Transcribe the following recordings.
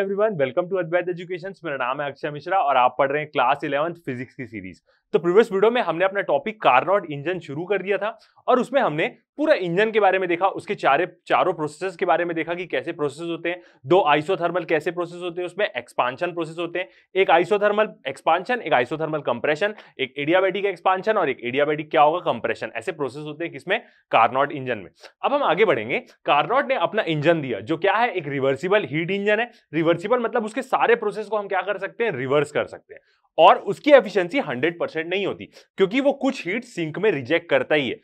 Everyone welcome to Advait education मेरा नाम है अक्षय मिश्रा और आप पढ़ रहे हैं क्लास इलेवंथ फिजिक्स की सीरीज तो प्रीवियस वीडियो में हमने अपना टॉपिक कारनॉट इंजन शुरू कर दिया था और उसमें हमने पूरा इंजन के बारे में देखा उसके चारे चारों प्रोसेस के बारे में देखा कि कैसे प्रोसेस होते हैं दो आइसोथर्मल कैसे प्रोसेस होते हैं उसमें एक्सपांशन प्रोसेस होते हैं एक आइसोथर्मल एक्सपांशन एक आइसोथर्मल कंप्रेशन एक एडियाबेटिक एक्सपांशन और एक एडियाबेटिक क्या होगा कंप्रेशन ऐसे प्रोसेस होते हैं किसमें कारनॉट इंजन में अब हम आगे बढ़ेंगे कारनॉट ने अपना इंजन दिया जो क्या है एक रिवर्सिबल हीट इंजन है रिवर्सिबल मतलब उसके सारे प्रोसेस को हम क्या कर सकते हैं रिवर्स कर सकते हैं और उसकी एफिशिएंसी 100 परसेंट नहीं होती क्योंकि वो कुछ हीट सिंक में रिजेक्ट करता ही है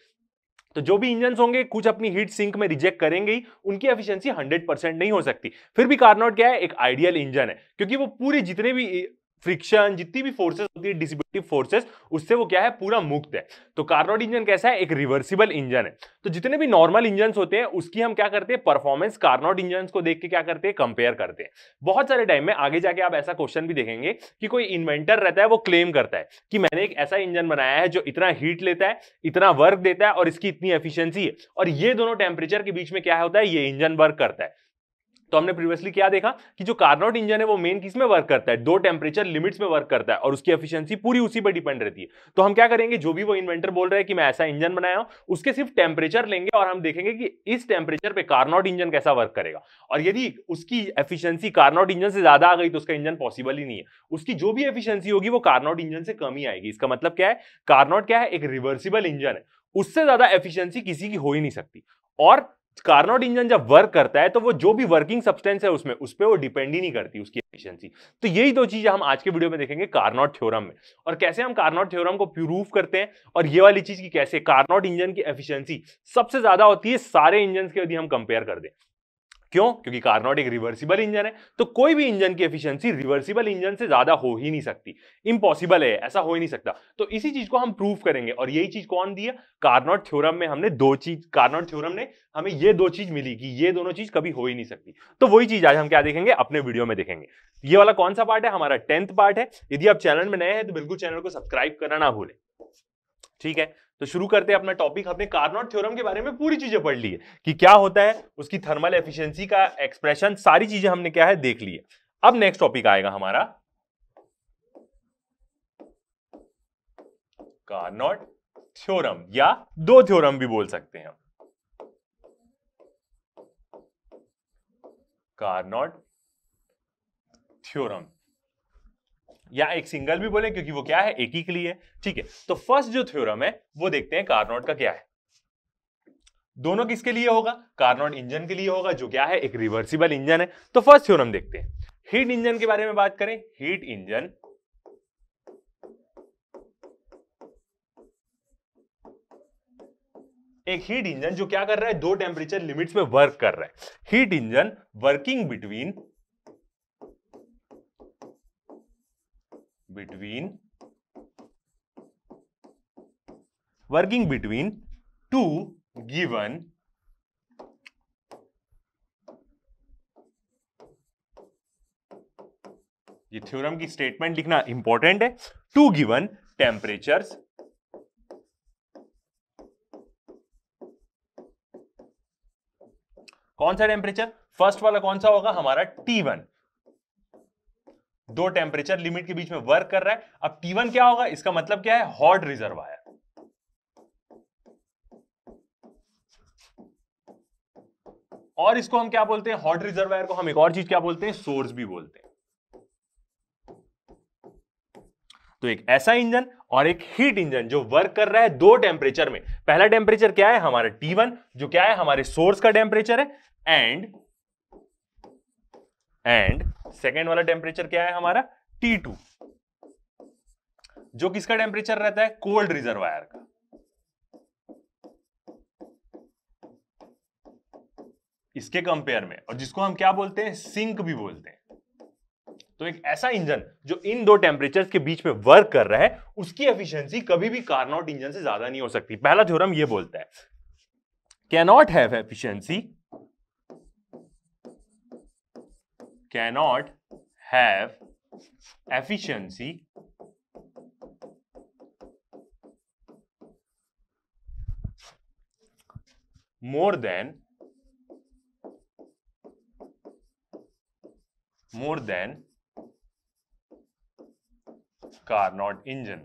तो जो भी इंजन होंगे कुछ अपनी हीट सिंक में रिजेक्ट करेंगे ही उनकी एफिशिएंसी 100 परसेंट नहीं हो सकती फिर भी कारनॉट क्या है एक आइडियल इंजन है क्योंकि वो पूरी जितने भी फ्रिक्शन जितनी भी फोर्सेस होती है डिसिबिलिटी फोर्सेस उससे वो क्या है पूरा मुक्त है तो कार्नोट इंजन कैसा है एक रिवर्सिबल इंजन है तो जितने भी नॉर्मल इंजन होते हैं उसकी हम क्या करते हैं परफॉर्मेंस कार्नोट इंजन को देख के क्या करते हैं कंपेयर करते हैं बहुत सारे टाइम में आगे जाके आप ऐसा क्वेश्चन भी देखेंगे कि कोई इन्वेंटर रहता है वो क्लेम करता है कि मैंने एक ऐसा इंजन बनाया है जो इतना हीट लेता है इतना वर्क देता है और इसकी इतनी एफिशियंसी है और ये दोनों टेम्परेचर के बीच में क्या होता है ये इंजन वर्क करता है तो हमने प्रीवियसली क्या देखा कि जो कार्नोट इंजन है वो मेन किस में वर्क करता है दो टेम्परेचर लिमिट्स में वर्क करता है और उसकी एफिशिएंसी पूरी उसी पर डिपेंड रहती है तो हम क्या करेंगे जो भी वो इन्वेंटर बोल रहे हैं कि मैं ऐसा इंजन बनाया हूं उसके सिर्फ टेम्परेचर लेंगे और हम देखेंगे कि इस टेम्परेचर पे कार्नोट इंजन कैसा वर्क करेगा और यदि उसकी एफिशियंसी कार्नोट इंजन से ज्यादा आ गई तो उसका इंजन पॉसिबल ही नहीं है उसकी जो भी एफिशियंसी होगी वो कार्नोट इंजन से कम ही आएगी इसका मतलब क्या है कार्नोट क्या है एक रिवर्सिबल इंजन है उससे ज्यादा एफिशियंसी किसी की हो ही नहीं सकती और कार्नोट इंजन जब वर्क करता है तो वो जो भी वर्किंग सब्सटेंस है उसमें उस पर वो डिपेंड ही नहीं करती उसकी एफिशिएंसी तो यही दो चीजें हम आज के वीडियो में देखेंगे कार्नोट थ्योरम में और कैसे हम कार्नोट थ्योरम को प्रूव करते हैं और ये वाली चीज की कैसे कार्नोट इंजन की एफिशिएंसी सबसे ज्यादा होती है सारे इंजन के यदि हम कंपेयर कर दें क्यों क्योंकि कार्नोट एक रिवर्सिबल इंजन है तो कोई भी इंजन की एफिशिएंसी रिवर्सिबल इंजन से ज्यादा हो ही नहीं सकती इम्पॉसिबल है ऐसा हो ही नहीं सकता तो इसी चीज को हम प्रूव करेंगे और यही चीज कौन दी है कार्नोट थ्योरम में हमने दो चीज कार्नोट थ्योरम ने हमें ये दो चीज मिली कि ये दोनों चीज कभी हो ही नहीं सकती तो वही चीज आज हम क्या देखेंगे अपने वीडियो में देखेंगे ये वाला कौन सा पार्ट है हमारा टेंथ पार्ट है यदि आप चैनल में नए हैं तो बिल्कुल चैनल को सब्सक्राइब करना ना भूलें ठीक है तो शुरू करते हैं अपना टॉपिक हमने कार्नोट थ्योरम के बारे में पूरी चीजें पढ़ ली है कि क्या होता है उसकी थर्मल एफिशिएंसी का एक्सप्रेशन सारी चीजें हमने क्या है देख ली है अब नेक्स्ट टॉपिक आएगा हमारा कार्नोट थ्योरम या दो थ्योरम भी बोल सकते हैं कार्नोट थ्योरम या एक सिंगल भी बोले क्योंकि वो क्या है एक ही के लिए ठीक है तो फर्स्ट जो थ्योरम है वो देखते हैं कार्नोट का क्या है दोनों किसके लिए होगा कार्नोट इंजन के लिए होगा जो क्या है एक रिवर्सिबल इंजन है तो फर्स्ट थ्योरम देखते हैं हीट इंजन के बारे में बात करें हीट इंजन एक हीट इंजन जो क्या कर रहा है दो टेम्परेचर लिमिट्स में वर्क कर रहा है heat engine working between between working between two given ये थ्योरम की स्टेटमेंट लिखना इंपॉर्टेंट है टू गिवन टेम्परेचर्स कौन सा टेम्परेचर फर्स्ट वाला कौन सा होगा हमारा टी वन दो टेम्परेचर लिमिट के बीच में वर्क कर रहा है अब T1 क्या होगा इसका मतलब क्या है हॉट रिजर्वायर और इसको हम क्या बोलते हैं हॉट रिजर्वायर को हम एक और चीज क्या बोलते हैं सोर्स भी बोलते हैं तो एक ऐसा इंजन और एक हीट इंजन जो वर्क कर रहा है दो टेम्परेचर में पहला टेम्परेचर क्या है हमारा T1 जो क्या है हमारे सोर्स का टेम्परेचर है एंड एंड सेकेंड वाला टेम्परेचर क्या है हमारा टी टू जो किसका टेम्परेचर रहता है कोल्ड रिजर्वायर का इसके कंपेयर में और जिसको हम क्या बोलते हैं सिंक भी बोलते हैं तो एक ऐसा इंजन जो इन दो टेम्परेचर के बीच में वर्क कर रहा है उसकी एफिशिएंसी कभी भी कार्नॉट इंजन से ज्यादा नहीं हो सकती पहला थ्योरम ये बोलता है cannot have efficiency cannot have efficiency more than more than Carnot engine.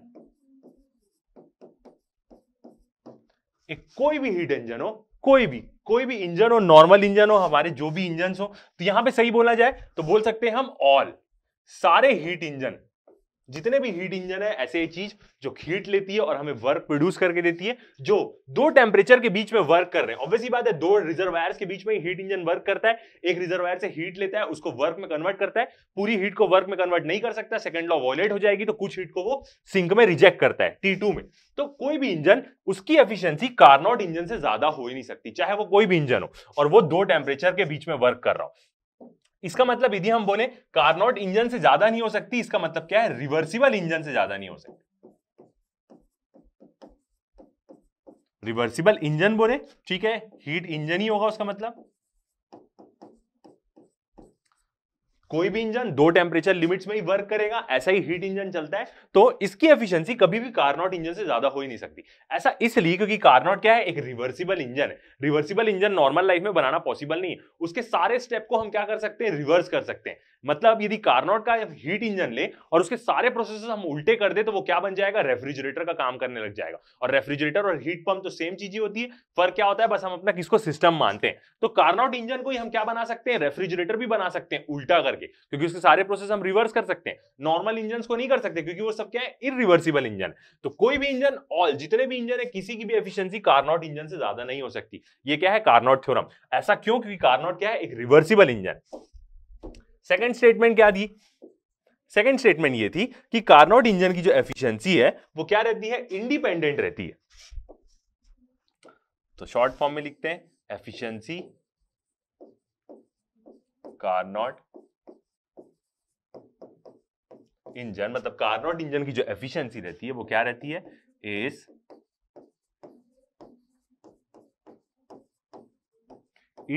एक कोई भी हीट इंजन हो कोई भी कोई भी इंजन हो नॉर्मल इंजन हो हमारे जो भी इंजन हो तो यहां पे सही बोला जाए तो बोल सकते हैं हम ऑल सारे हीट इंजन जितने भी हीट इंजन है ऐसे चीज जो हीट लेती है और हमें वर्क प्रोड्यूस करके देती है जो दो टेम्परेचर के बीच में वर्क कर रहे हैं ऑब्वियसली बात है दो रिजर्वायर्स के बीच में हीट इंजन वर्क करता है एक रिजर्वायर से हीट लेता है उसको वर्क में कन्वर्ट करता है पूरी हीट को वर्क में कन्वर्ट नहीं कर सकता सेकंड लॉ वॉयलेट हो जाएगी तो कुछ हीट को वो सिंक में रिजेक्ट करता है टी में तो कोई भी इंजन उसकी एफिशियंसी कार्नोट इंजन से ज्यादा हो ही नहीं सकती चाहे वो कोई भी इंजन हो और वो दो टेम्परेचर के बीच में वर्क कर रहा हो इसका मतलब यदि हम बोले कार्नोट इंजन से ज्यादा नहीं हो सकती इसका मतलब क्या है रिवर्सिबल इंजन से ज्यादा नहीं हो सकती रिवर्सिबल इंजन बोले ठीक है हीट इंजन ही होगा उसका मतलब कोई भी इंजन दो टेम्परेचर लिमिट्स में ही वर्क करेगा ऐसा ही हीट इंजन चलता है तो इसकी एफिशिएंसी कभी भी कारनॉट इंजन से ज्यादा हो ही नहीं सकती ऐसा इसलिए क्योंकि कारनॉट क्या है एक रिवर्सिबल इंजन है रिवर्सिबल इंजन नॉर्मल लाइफ में बनाना पॉसिबल नहीं है उसके सारे स्टेप को हम क्या कर सकते हैं रिवर्स कर सकते हैं मतलब यदि कार्नोट का हीट इंजन ले और उसके सारे प्रोसेस हम उल्टे कर दे तो वो क्या बन जाएगा रेफ्रिजरेटर का काम करने लग जाएगा और रेफ्रिजरेटर और हीट पंप तो सेम चीज ही होती है फर्क क्या होता है बस हम अपना किसको सिस्टम मानते हैं तो कार्नोट इंजन को ही हम क्या बना सकते हैं रेफ्रिजरेटर भी बना सकते हैं उल्टा करके क्योंकि उसके सारे प्रोसेस हम रिवर्स कर सकते हैं नॉर्मल इंजन को नहीं कर सकते क्योंकि वो सब क्या है इरिवर्सिबल इंजन तो कोई भी इंजन ऑल जितने भी इंजन है किसी की भी एफिशियंसी कार्नोट इंजन से ज्यादा नहीं हो सकती ये क्या है कार्नोट थ्योरम ऐसा क्यों क्योंकि कार्नोट क्या है एक रिवर्सिबल इंजन सेकंड स्टेटमेंट क्या थी सेकंड स्टेटमेंट ये थी कि कार्नोट इंजन की जो एफिशिएंसी है वो क्या रहती है इंडिपेंडेंट रहती है तो शॉर्ट फॉर्म में लिखते हैं एफिशिएंसी कार्नोट इंजन मतलब कार्नोट इंजन की जो एफिशिएंसी रहती है वो क्या रहती है is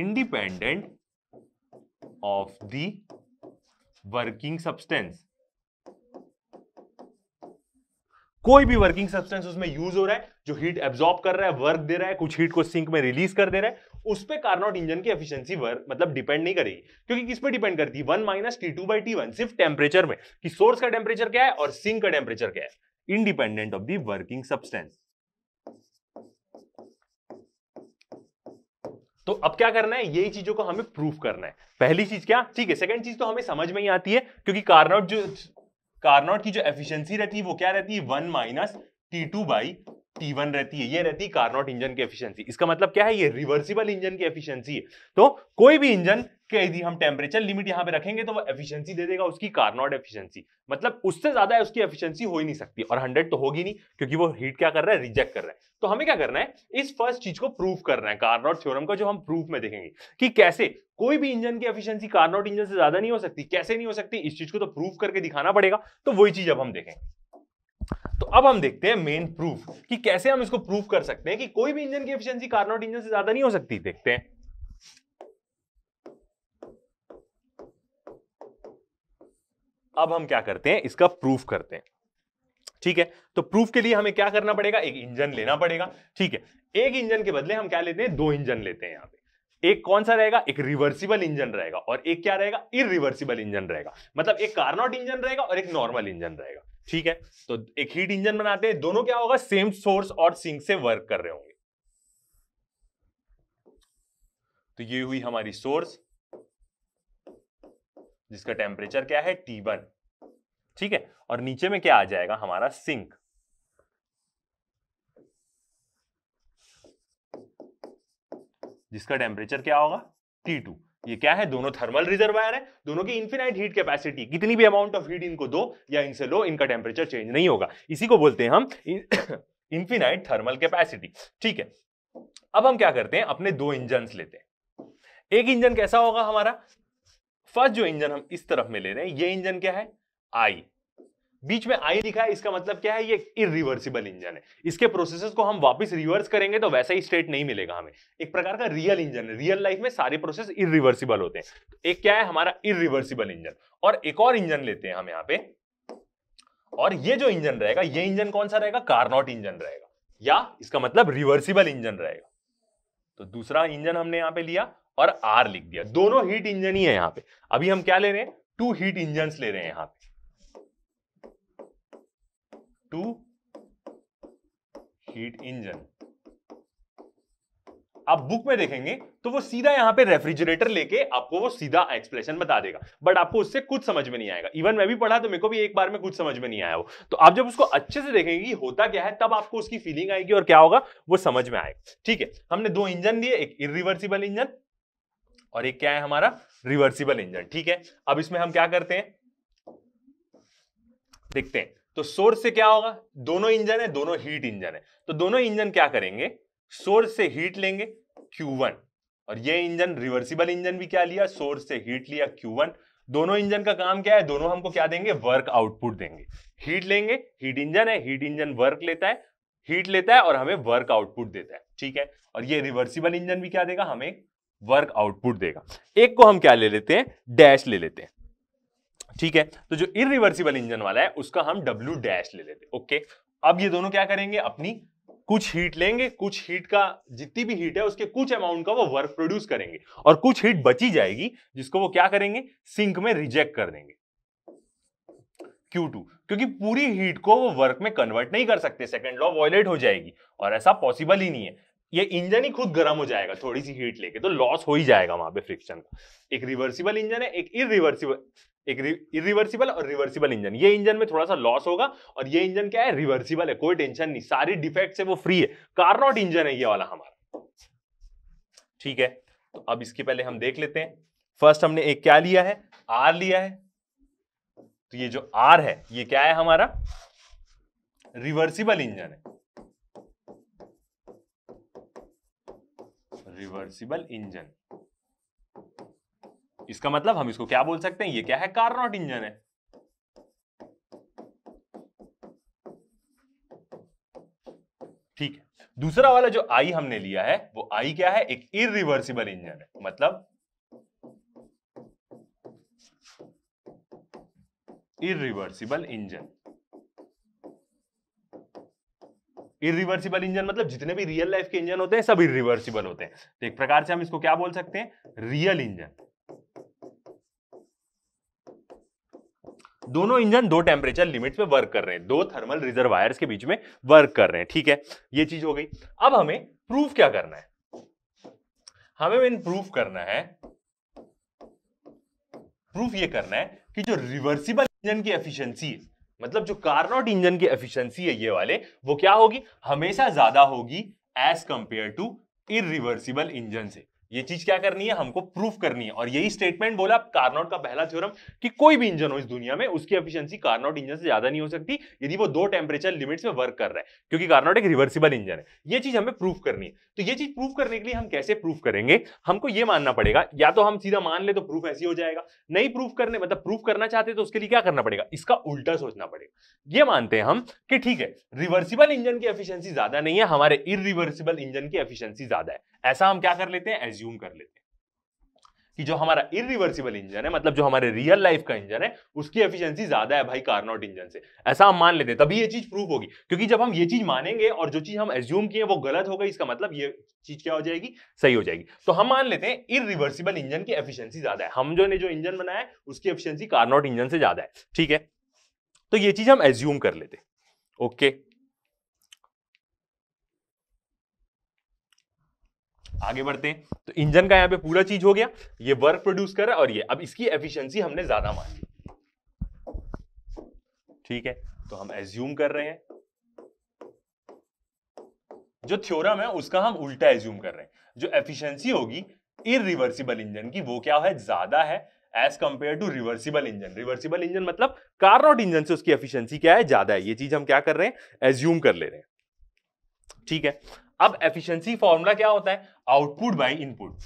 independent of the working substance कोई भी वर्किंग सब्सटेंस उसमें यूज हो रहा है जो हीट एब्जॉर्ब कर रहा है वर्क दे रहा है कुछ हीट को सिंक में रिलीज कर दे रहा है उस पर कार्नोट इंजन की एफिशिएंसी वर्क मतलब डिपेंड नहीं करेगी क्योंकि किस पे डिपेंड करती है one minus T two by T one सिर्फ टेम्परेचर में कि सोर्स का टेम्परेचर क्या है और सिंक का टेम्परेचर क्या है independent of the working substance तो अब क्या करना है यही चीजों को हमें प्रूफ करना है पहली चीज क्या ठीक है सेकंड चीज तो हमें समझ में ही आती है क्योंकि कार्नोट जो कार्नोट की जो एफिशिएंसी रहती है वो क्या रहती है one minus T two by T one रहती है ये रहती है कार्नोट इंजन की एफिशिएंसी इसका मतलब क्या है ये रिवर्सिबल इंजन की एफिशिएंसी है तो कोई भी इंजन के यदि हम टेम्परेचर लिमिट यहां पे रखेंगे तो वो एफिशिएंसी दे देगा उसकी कार्नोट एफिशिएंसी मतलब उससे ज्यादा उसकी एफिशिएंसी हो ही नहीं सकती और हंड्रेड तो होगी नहीं क्योंकि वो हीट क्या कर रहा है रिजेक्ट कर रहा है तो हमें क्या करना है इस फर्स्ट चीज को प्रूफ करना है कार्नोट थ्योरम का जो हम प्रूफ में देखेंगे कि कैसे कोई भी इंजन की एफिशिएंसी कार्नोट इंजन से ज्यादा नहीं हो सकती कैसे नहीं हो सकती इस चीज को तो प्रूफ करके दिखाना पड़ेगा तो वही चीज अब हम देखेंगे तो अब हम देखते हैं मेन प्रूफ कि कैसे हम इसको प्रूफ कर सकते हैं कि कोई भी इंजन की एफिशिएंसी कार्नोट इंजन से ज्यादा नहीं हो सकती देखते हैं अब हम क्या करते हैं इसका प्रूफ करते हैं ठीक है तो प्रूफ के लिए हमें क्या करना पड़ेगा एक इंजन लेना पड़ेगा ठीक है एक इंजन के बदले हम क्या लेते हैं दो इंजन लेते हैं यहां पे एक कौन सा रहेगा एक रिवर्सिबल इंजन रहेगा और एक क्या रहेगा इरिवर्सिबल इंजन रहेगा मतलब एक कार्नोट इंजन रहेगा और एक नॉर्मल इंजन रहेगा ठीक है तो एक हीट इंजन बनाते हैं दोनों क्या होगा सेम सोर्स और सिंक से वर्क कर रहे होंगे तो ये हुई हमारी सोर्स जिसका टेम्परेचर क्या है टी वन ठीक है और नीचे में क्या आ जाएगा हमारा सिंक जिसका टेम्परेचर क्या होगा टी टू ये क्या है दोनों थर्मल रिजर्वायर है दोनों की इन्फिनाइट हीट कैपेसिटी कितनी भी अमाउंट ऑफ हीट इनको दो या इनसे लो इनका टेम्परेचर चेंज नहीं होगा इसी को बोलते हैं हम इन्फिनाइट थर्मल कैपेसिटी ठीक है अब हम क्या करते हैं अपने दो इंजन लेते हैं एक इंजन कैसा होगा हमारा फर्स्ट जो इंजन हम इस तरफ में ले रहे हैं ये इंजन क्या है आई बीच में आई लिखा है इसका मतलब क्या है ये इरिवर्सिबल इंजन है इसके प्रोसेसेस को हम वापस रिवर्स करेंगे तो वैसा ही स्टेट नहीं मिलेगा हमें एक प्रकार का रियल इंजन है रियल लाइफ में सारे प्रोसेस इरिवर्सिबल होते हैं तो एक क्या है हमारा इरिवर्सिबल इंजन और एक और इंजन लेते हैं हम यहाँ पे और ये जो इंजन रहेगा ये इंजन कौन सा रहेगा कार्नॉट इंजन रहेगा या इसका मतलब रिवर्सिबल इंजन रहेगा तो दूसरा इंजन हमने यहाँ पे लिया और आर लिख दिया दोनों हीट इंजन ही है यहाँ पे अभी हम क्या ले रहे हैं टू हीट इंजन ले रहे हैं यहाँ पे टू हीट इंजन आप बुक में देखेंगे तो वो सीधा यहां पे रेफ्रिजरेटर लेके आपको वो सीधा एक्सप्रेशन बता देगा बट आपको उससे कुछ समझ में नहीं आएगा इवन मैं भी पढ़ा तो मेरे को भी एक बार में कुछ समझ में नहीं आया वो तो आप जब उसको अच्छे से देखेंगे होता क्या है तब आपको उसकी फीलिंग आएगी और क्या होगा वो समझ में आएगा ठीक है हमने दो इंजन दिए एक इिवर्सिबल इंजन और एक क्या है हमारा रिवर्सिबल इंजन ठीक है अब इसमें हम क्या करते हैं देखते हैं तो सोर्स से क्या होगा दोनों इंजन है दोनों हीट इंजन है तो दोनों इंजन क्या करेंगे सोर्स से हीट लेंगे Q1 और ये इंजन रिवर्सिबल इंजन भी क्या लिया सोर्स से हीट लिया Q1 दोनों इंजन का काम क्या है दोनों हमको क्या देंगे वर्क आउटपुट देंगे हीट लेंगे हीट इंजन है हीट इंजन वर्क लेता है हीट लेता है और हमें वर्क आउटपुट देता है ठीक है और ये रिवर्सिबल इंजन भी क्या देगा हमें वर्क आउटपुट देगा एक को हम क्या ले लेते हैं डैश ले लेते हैं ठीक है तो जो इनरिवर्सिबल इंजन वाला है उसका हम डब्ल्यू डैश ले लेते ओके अब ये दोनों क्या करेंगे अपनी कुछ हीट लेंगे कुछ हीट का जितनी भी हीट है उसके कुछ अमाउंट का वो वर्क प्रोड्यूस करेंगे और कुछ हीट बची जाएगी जिसको वो क्या करेंगे सिंक में रिजेक्ट कर देंगे Q2 क्योंकि पूरी हीट को वो वर्क में कन्वर्ट नहीं कर सकते सेकंड लॉ वॉयलेट हो जाएगी और ऐसा पॉसिबल ही नहीं है ये इंजन ही खुद गर्म हो जाएगा थोड़ी सी हीट लेके तो लॉस हो ही जाएगा वहां पे फ्रिक्शन का एक रिवर्सिबल इंजन है एक इरिवर्सिबल एक इरिवर्सिबल और रिवर्सिबल इंजन ये इंजन में थोड़ा सा लॉस होगा और ये इंजन क्या है रिवर्सिबल है कोई टेंशन नहीं सारी डिफेक्ट से वो फ्री है नॉट इंजन है ये वाला हमारा ठीक है तो अब इसके पहले हम देख लेते हैं फर्स्ट हमने एक क्या लिया है आर लिया है तो ये जो आर है ये क्या है हमारा रिवर्सिबल इंजन है रिवर्सिबल इंजन इसका मतलब हम इसको क्या बोल सकते हैं ये क्या है कार्नोट इंजन है ठीक है दूसरा वाला जो आई हमने लिया है वो आई क्या है एक इरिवर्सिबल इंजन है मतलब इरिवर्सिबल इंजन इरिवर्सिबल इंजन मतलब जितने भी रियल लाइफ के इंजन होते हैं सब इरिवर्सिबल होते हैं तो एक प्रकार से हम इसको क्या बोल सकते हैं रियल इंजन दोनों इंजन दो टेम्परेचर लिमिट पे वर्क कर रहे हैं दो थर्मल रिजर्वायर्स के बीच में वर्क कर रहे हैं ठीक है ये चीज हो गई अब हमें प्रूफ क्या करना है हमें इन प्रूफ करना है प्रूफ ये करना है कि जो रिवर्सिबल इंजन की एफिशिएंसी है मतलब जो कार्नोट इंजन की एफिशिएंसी है ये वाले वो क्या होगी हमेशा ज्यादा होगी as compare to irreversible engine से ये चीज क्या करनी है हमको प्रूफ करनी है और यही स्टेटमेंट बोला कार्नोट का पहला थ्योरम कि कोई भी इंजन हो इस दुनिया में उसकी एफिशिएंसी कार्नोट इंजन से ज्यादा नहीं हो सकती यदि वो दो टेम्परेचर लिमिट्स में वर्क कर रहा है क्योंकि कार्नोट एक रिवर्सिबल इंजन है ये चीज हमें प्रूफ करनी है तो ये चीज प्रूफ करने के लिए हम कैसे प्रूफ करेंगे हमको ये मानना पड़ेगा या तो हम सीधा मान ले तो प्रूफ ऐसी हो जाएगा नहीं प्रूफ करने मतलब प्रूफ करना चाहते तो उसके लिए क्या करना पड़ेगा इसका उल्टा सोचना पड़ेगा ये मानते हैं हम कि ठीक है रिवर्सिबल इंजन की एफिशियंसी ज्यादा नहीं है हमारे इन इंजन की एफिशियंसी ज्यादा है ऐसा हम क्या कर लेते हैं एज्यू एज्यूम कर लेते हैं कि जो हमारा इरिवर्सिबल इंजन है मतलब जो हमारे रियल लाइफ का इंजन है उसकी एफिशिएंसी ज्यादा है भाई कार्नोट इंजन से ऐसा हम मान लेते हैं तभी ये चीज प्रूफ होगी क्योंकि जब हम ये चीज मानेंगे और जो चीज हम एज्यूम किए वो गलत होगा इसका मतलब ये चीज क्या हो जाएगी सही हो जाएगी तो हम मान लेते हैं इरिवर्सिबल इंजन की एफिशियंसी ज्यादा है हम जो ने जो इंजन बनाया है उसकी एफिशियंसी कार्नोट इंजन से ज्यादा है ठीक है तो ये चीज हम एज्यूम कर लेते ओके आगे बढ़ते हैं तो इंजन का यहाँ पे पूरा चीज हो गया ये वर्क प्रोड्यूस कर रहा है और ये अब इसकी एफिशिएंसी हमने ज्यादा मान ली ठीक है तो हम एज्यूम कर रहे हैं जो थ्योरम है उसका हम उल्टा एज्यूम कर रहे हैं जो एफिशिएंसी होगी इरिवर्सिबल इंजन की वो क्या है ज्यादा है as compare to reversible engine reversible engine मतलब कार नॉट इंजन से उसकी एफिशिएंसी क्या है ज्यादा है ये चीज हम क्या कर रहे हैं एज्यूम कर ले रहे हैं ठीक है अब एफिशिएंसी फॉर्मूला क्या होता है आउटपुट बाय इनपुट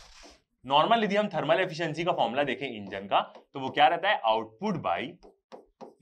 नॉर्मल यदि हम थर्मल एफिशिएंसी का फॉर्मूला देखें इंजन का तो वो क्या रहता है आउटपुट बाय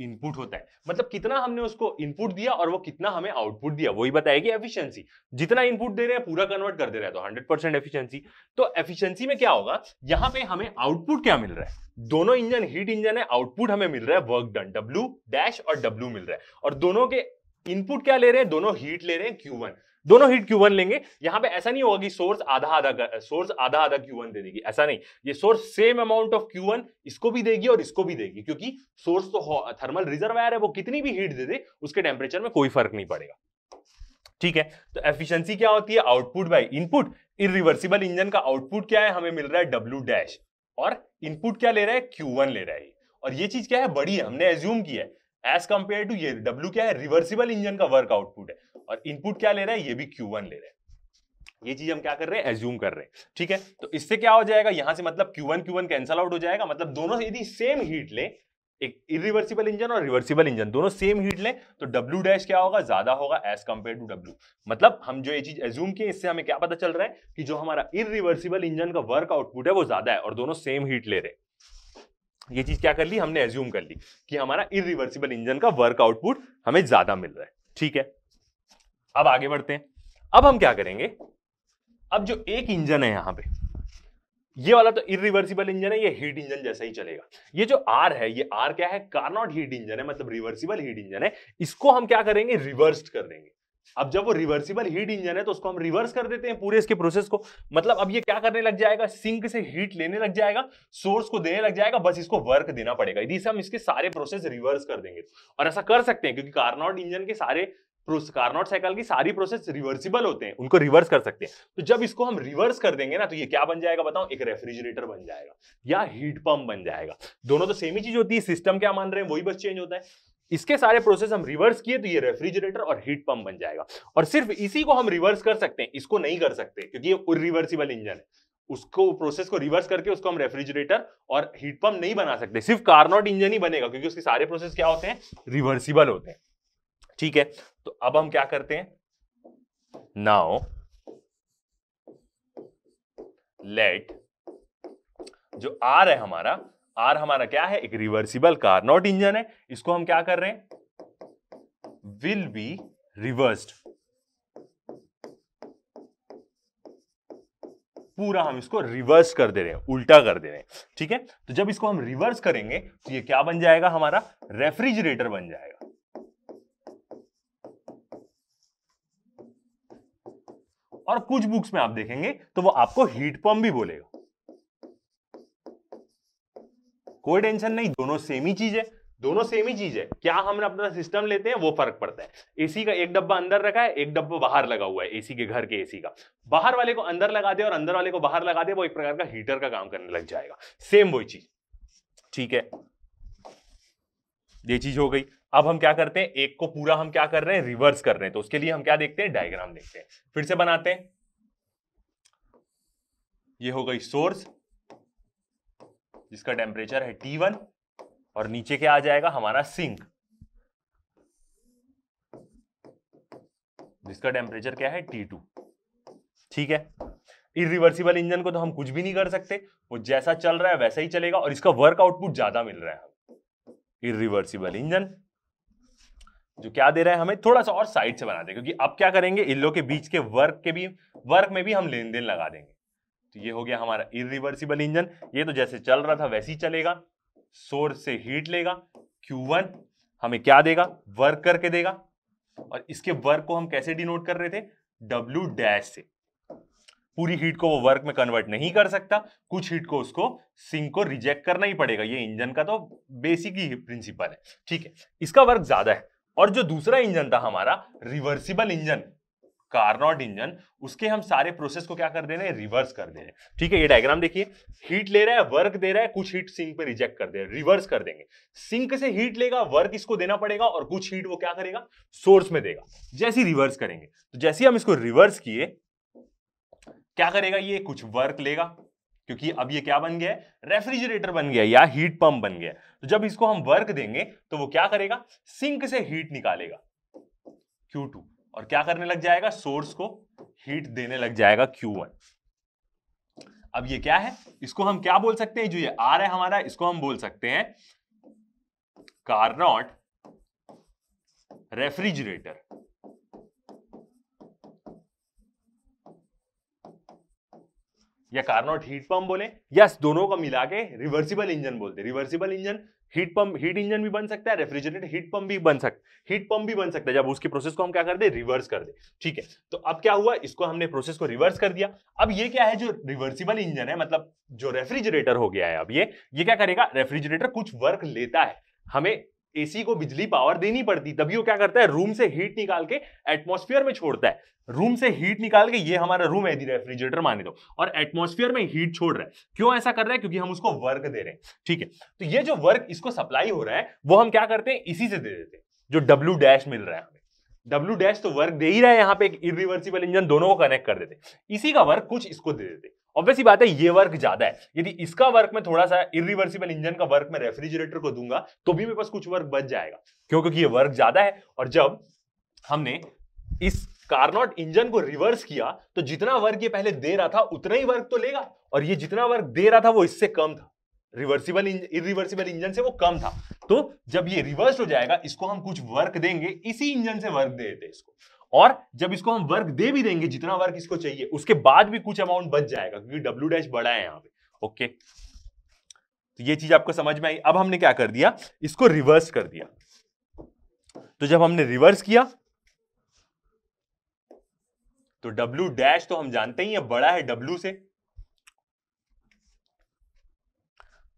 इनपुट होता है मतलब कितना हमने उसको इनपुट दिया और वो कितना हमें आउटपुट दिया वही बताएगी एफिशिएंसी जितना इनपुट दे रहे हैं पूरा कन्वर्ट कर दे रहा है तो 100 परसेंट एफिशियंसी तो एफिशिएंसी में क्या होगा यहां पे हमें आउटपुट क्या मिल रहा है दोनों इंजन हीट इंजन है आउटपुट हमें मिल रहा है वर्क डन डब्ल्यू डैश और डब्ल्यू मिल रहा है और दोनों के इनपुट क्या ले रहे हैं दोनों हीट ले रहे हैं क्यू दोनों हीट क्यू वन लेंगे यहां पे ऐसा नहीं होगा कि सोर्स आधा आधा सोर्स आधा आधा क्यू वन दे देगी ऐसा नहीं ये source same amount of Q one इसको भी देगी और इसको भी देगी क्योंकि सोर्स तो थर्मल रिजर्वायर है वो कितनी भी हीट दे दे उसके टेम्परेचर में कोई फर्क नहीं पड़ेगा ठीक है तो एफिशिएंसी क्या होती है output by input irreversible engine का आउटपुट क्या है हमें मिल रहा है डब्ल्यू डैश और इनपुट क्या ले रहा है क्यू वन ले रहा है और ये चीज क्या है बड़ी है हमने एज्यूम किया है एज कंपेयर टू ये डब्ल्यू क्या है रिवर्सिबल इंजन का वर्क आउटपुट है और इनपुट क्या ले रहा है ये भी क्यू ले रहा है ये चीज हम क्या कर रहे हैं एज्यूम कर रहे हैं ठीक है तो इससे क्या हो जाएगा यहां से मतलब Q one Q one cancel out हो जाएगा मतलब दोनों यदि सेम हीट ले एक इरिवर्सिबल इंजन और रिवर्सिबल इंजन दोनों सेम हीट लें तो डब्ल्यू डैश क्या होगा ज्यादा होगा एज कंपेयर टू डब्ल्यू मतलब हम जो ये चीज एज्यूम किए इससे हमें क्या पता चल रहा है कि जो हमारा इरिवर्सिबल इंजन का वर्क आउटपुट है वो ज्यादा है और दोनों सेम हीट ले रहे ये चीज क्या कर ली हमने एज्यूम कर ली कि हमारा इरिवर्सिबल इंजन का वर्क आउटपुट हमें ज्यादा मिल रहा है ठीक है अब आगे बढ़ते हैं अब हम क्या करेंगे अब जो एक इंजन है यहां पे ये वाला तो इरिवर्सिबल इंजन है ये हीट इंजन जैसा ही चलेगा ये जो आर है ये आर क्या है कार्नॉट हीट इंजन है मतलब रिवर्सिबल हीट इंजन है इसको हम क्या करेंगे रिवर्स कर देंगे अब जब वो रिवर्सिबल हीट इंजन है तो उसको हम रिवर्स कर देते हैं पूरे इसके प्रोसेस को मतलब अब ये क्या करने लग जाएगा सिंक से हीट लेने लग जाएगा सोर्स को देने लग जाएगा बस इसको वर्क देना पड़ेगा यदि हम इसके सारे प्रोसेस रिवर्स कर देंगे और ऐसा कर सकते हैं क्योंकि कार्नॉट इंजन के सारे कार्नोट साइकिल की सारी प्रोसेस रिवर्सिबल होते हैं उनको रिवर्स कर सकते हैं तो जब इसको हम रिवर्स कर देंगे ना तो ये क्या बन जाएगा बताओ एक रेफ्रिजरेटर बन जाएगा या हीट पंप बन जाएगा दोनों तो सेम ही चीज होती है सिस्टम क्या मान रहे हैं वही बस चेंज होता है इसके सारे प्रोसेस हम रिवर्स किए तो ये रेफ्रिजरेटर और हीट पंप बन जाएगा और सिर्फ इसी को हम रिवर्स कर सकते हैं इसको नहीं कर सकते क्योंकि ये रिवर्सिबल इंजन है उसको प्रोसेस को रिवर्स करके उसको हम रेफ्रिजरेटर और हीट पंप नहीं बना सकते सिर्फ कार्नोट इंजन ही बनेगा क्योंकि उसके सारे प्रोसेस क्या होते हैं रिवर्सिबल होते हैं ठीक है तो अब हम क्या करते हैं नाउ लेट जो आर है हमारा आर हमारा क्या है एक रिवर्सिबल कार नॉट इंजन है इसको हम क्या कर रहे हैं विल बी रिवर्स्ड पूरा हम इसको रिवर्स कर दे रहे हैं उल्टा कर दे रहे हैं ठीक है तो जब इसको हम रिवर्स करेंगे तो ये क्या बन जाएगा हमारा रेफ्रिजरेटर बन जाएगा और कुछ बुक्स में आप देखेंगे तो वो आपको हीट पंप भी बोलेगा कोई टेंशन नहीं दोनों सेम ही चीज है दोनों सेम ही चीज है क्या हम अपना सिस्टम लेते हैं वो फर्क पड़ता है एसी का एक डब्बा अंदर रखा है एक डब्बा बाहर लगा हुआ है एसी के घर के एसी का बाहर वाले को अंदर लगा दे और अंदर वाले को बाहर लगा दे वो एक प्रकार का हीटर का काम करने लग जाएगा सेम वही चीज ठीक है ये चीज हो गई अब हम क्या करते हैं एक को पूरा हम क्या कर रहे हैं रिवर्स कर रहे हैं तो उसके लिए हम क्या देखते हैं डायग्राम देखते हैं फिर से बनाते हैं ये हो गई सोर्स जिसका टेम्परेचर है टी वन और नीचे क्या आ जाएगा हमारा सिंक जिसका टेम्परेचर क्या है टी टू ठीक है इरिवर्सिबल इंजन को तो हम कुछ भी नहीं कर सकते वो जैसा चल रहा है वैसा ही चलेगा और इसका वर्क आउटपुट ज्यादा मिल रहा है इरिवर्सिबल इंजन जो क्या दे रहा है हमें थोड़ा सा और साइड से बना दे क्योंकि अब क्या करेंगे इल्लो के बीच के वर्क के भी वर्क में भी हम लेन देन लगा देंगे तो ये हो गया हमारा इरिवर्सिबल इंजन ये तो जैसे चल रहा था वैसे ही चलेगा सोर से हीट लेगा क्यू वन हमें क्या देगा वर्क करके देगा और इसके वर्क को हम कैसे डिनोट कर रहे थे डब्ल्यू डैश से पूरी हीट को वो वर्क में कन्वर्ट नहीं कर सकता कुछ हीट को उसको सिंक को रिजेक्ट करना ही पड़ेगा ये इंजन का तो बेसिक ही प्रिंसिपल है ठीक है इसका वर्क ज्यादा है और जो दूसरा इंजन था हमारा रिवर्सिबल इंजन कार्नोट इंजन उसके हम सारे प्रोसेस को क्या कर दे रहे हैं रिवर्स कर दे रहे हैं ठीक है ये डायग्राम देखिए हीट ले रहा है वर्क दे रहा है कुछ हीट सिंक पे रिजेक्ट कर दे रहे रिवर्स कर देंगे सिंक से हीट लेगा वर्क इसको देना पड़ेगा और कुछ हीट वो क्या करेगा सोर्स में देगा जैसी रिवर्स करेंगे तो जैसे हम इसको रिवर्स किए क्या करेगा ये कुछ वर्क लेगा क्योंकि अब ये क्या बन गया है रेफ्रिजरेटर बन गया या हीट पंप बन गया तो जब इसको हम वर्क देंगे तो वो क्या करेगा सिंक से हीट निकालेगा Q2 और क्या करने लग जाएगा सोर्स को हीट देने लग जाएगा Q1 अब ये क्या है इसको हम क्या बोल सकते हैं जो ये आर है हमारा इसको हम बोल सकते हैं कारनॉट रेफ्रिजरेटर या कार्नोट हीट पंप बोले या दोनों को मिला के रिवर्सिबल इंजन बोलते reversible engine heat pump heat engine भी बन सकता है रेफ्रिजरेटर हीट पंप भी बन सकता है हीट पंप भी बन सकता है जब उसकी प्रोसेस को हम क्या कर दे रिवर्स कर दे ठीक है तो अब क्या हुआ इसको हमने प्रोसेस को रिवर्स कर दिया अब ये क्या है जो रिवर्सिबल इंजन है मतलब जो रेफ्रिजरेटर हो गया है अब ये ये क्या करेगा रेफ्रिजरेटर कुछ वर्क लेता है हमें एसी को बिजली पावर देनी पड़ती तभी वो क्या करता है रूम से हीट निकाल के एटमोस्फियर में छोड़ता है रूम से हीट निकाल के ये हमारा रूम है रेफ्रिजरेटर माने तो और एटमोस्फियर में हीट छोड़ रहा है क्यों ऐसा कर रहा है क्योंकि हम उसको वर्क दे रहे हैं ठीक है तो ये जो वर्क इसको सप्लाई हो रहा है वो हम क्या करते हैं इसी से दे देते हैं जो डब्ल्यू डैश मिल रहा है हमें डब्ल्यू डैश तो वर्क दे ही रहा है यहाँ पे एक इरिवर्सिबल इंजन दोनों को कनेक्ट कर देते इसी का वर्क कुछ इसको दे देते ऑब्वियसली बात है ये वर्क ज्यादा है यदि इसका वर्क में थोड़ा सा इरिवर्सिबल इंजन का वर्क में रेफ्रिजरेटर को दूंगा तो भी मेरे पास कुछ वर्क बच जाएगा क्यों क्योंकि ये वर्क ज्यादा है और जब हमने इस कार्नोट इंजन को रिवर्स किया तो जितना वर्क ये पहले दे रहा था उतना ही वर्क तो लेगा और ये जितना वर्क दे रहा था वो इससे कम था रिवर्सिबल इरिवर्सिबल इंजन से वो कम था तो जब ये रिवर्स हो जाएगा इसको हम कुछ वर्क देंगे इसी इंजन से वर्क दे देते इसको और जब इसको हम वर्क दे भी देंगे जितना वर्क इसको चाहिए उसके बाद भी कुछ अमाउंट बच जाएगा क्योंकि डब्ल्यू डैश बड़ा है यहाँ पे ओके तो ये चीज आपको समझ में आई अब हमने क्या कर दिया इसको रिवर्स कर दिया तो जब हमने रिवर्स किया तो डब्ल्यू डैश तो हम जानते ही है बड़ा है डब्ल्यू से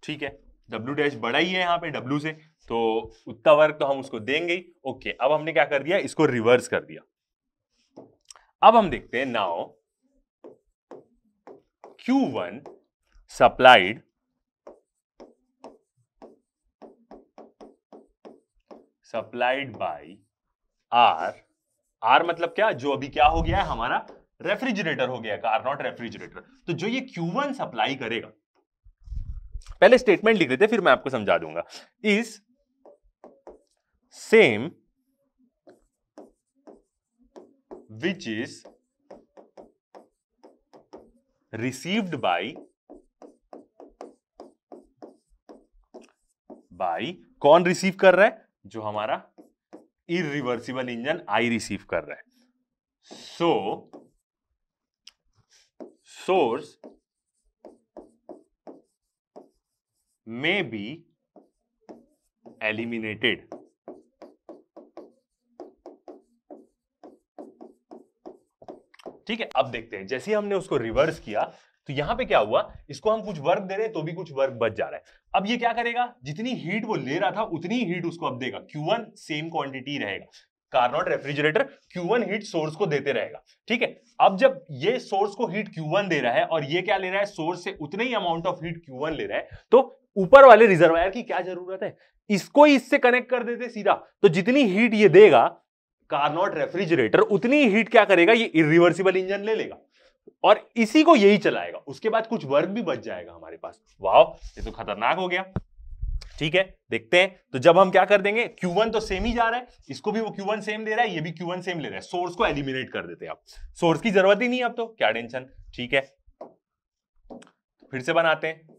ठीक है डब्ल्यू डैश बड़ा ही है यहां पे डब्ल्यू से तो उतना वर्ग तो हम उसको देंगे ओके अब हमने क्या कर दिया इसको रिवर्स कर दिया अब हम देखते हैं now Q1 one supplied by R R मतलब क्या जो अभी क्या हो गया है हमारा रेफ्रिजरेटर हो गया कार नॉट रेफ्रिजरेटर तो जो ये Q1 सप्लाई करेगा पहले स्टेटमेंट लिख लेते फिर मैं आपको समझा दूंगा इस same which is received by by कौन रिसीव कर रहा है जो हमारा इरिवर्सिबल इंजन आई रिसीव कर रहा है so source may be eliminated ठीक है अब देखते हैं जैसे हमने उसको रिवर्स किया तो यहां पे क्या हुआ इसको हम कुछ वर्क दे रहे हैं तो भी कुछ वर्क बच जा रहा है अब ये क्या करेगा जितनी हीट वो ले रहा था उतनी हीट उसको अब देगा Q1 सेम क्वांटिटी रहेगा Carnot refrigerator Q1 heat source को देते रहेगा ठीक है अब जब ये सोर्स को हीट Q1 दे रहा है और ये क्या ले रहा है सोर्स से उतने ही अमाउंट ऑफ हीट क्यू ले रहा है तो ऊपर वाले रिजर्वायर की क्या जरूरत है इसको इससे कनेक्ट कर देते सीधा तो जितनी हीट ये देगा कारनॉट रेफ्रिजरेटर उतनी हीट क्या करेगा ये इरिवर्सिबल इंजन ले लेगा और इसी को यही चलाएगा उसके बाद कुछ वर्क भी बच जाएगा हमारे पास वाह ये तो खतरनाक हो गया ठीक है देखते हैं तो जब हम क्या कर देंगे Q1 तो सेम ही जा रहा है इसको भी वो Q1 सेम दे रहा है ये भी Q1 सेम ले रहा है सोर्स को एलिमिनेट कर देते हैं आप सोर्स की जरूरत ही नहीं अब तो क्या टेंशन ठीक है फिर से बनाते हैं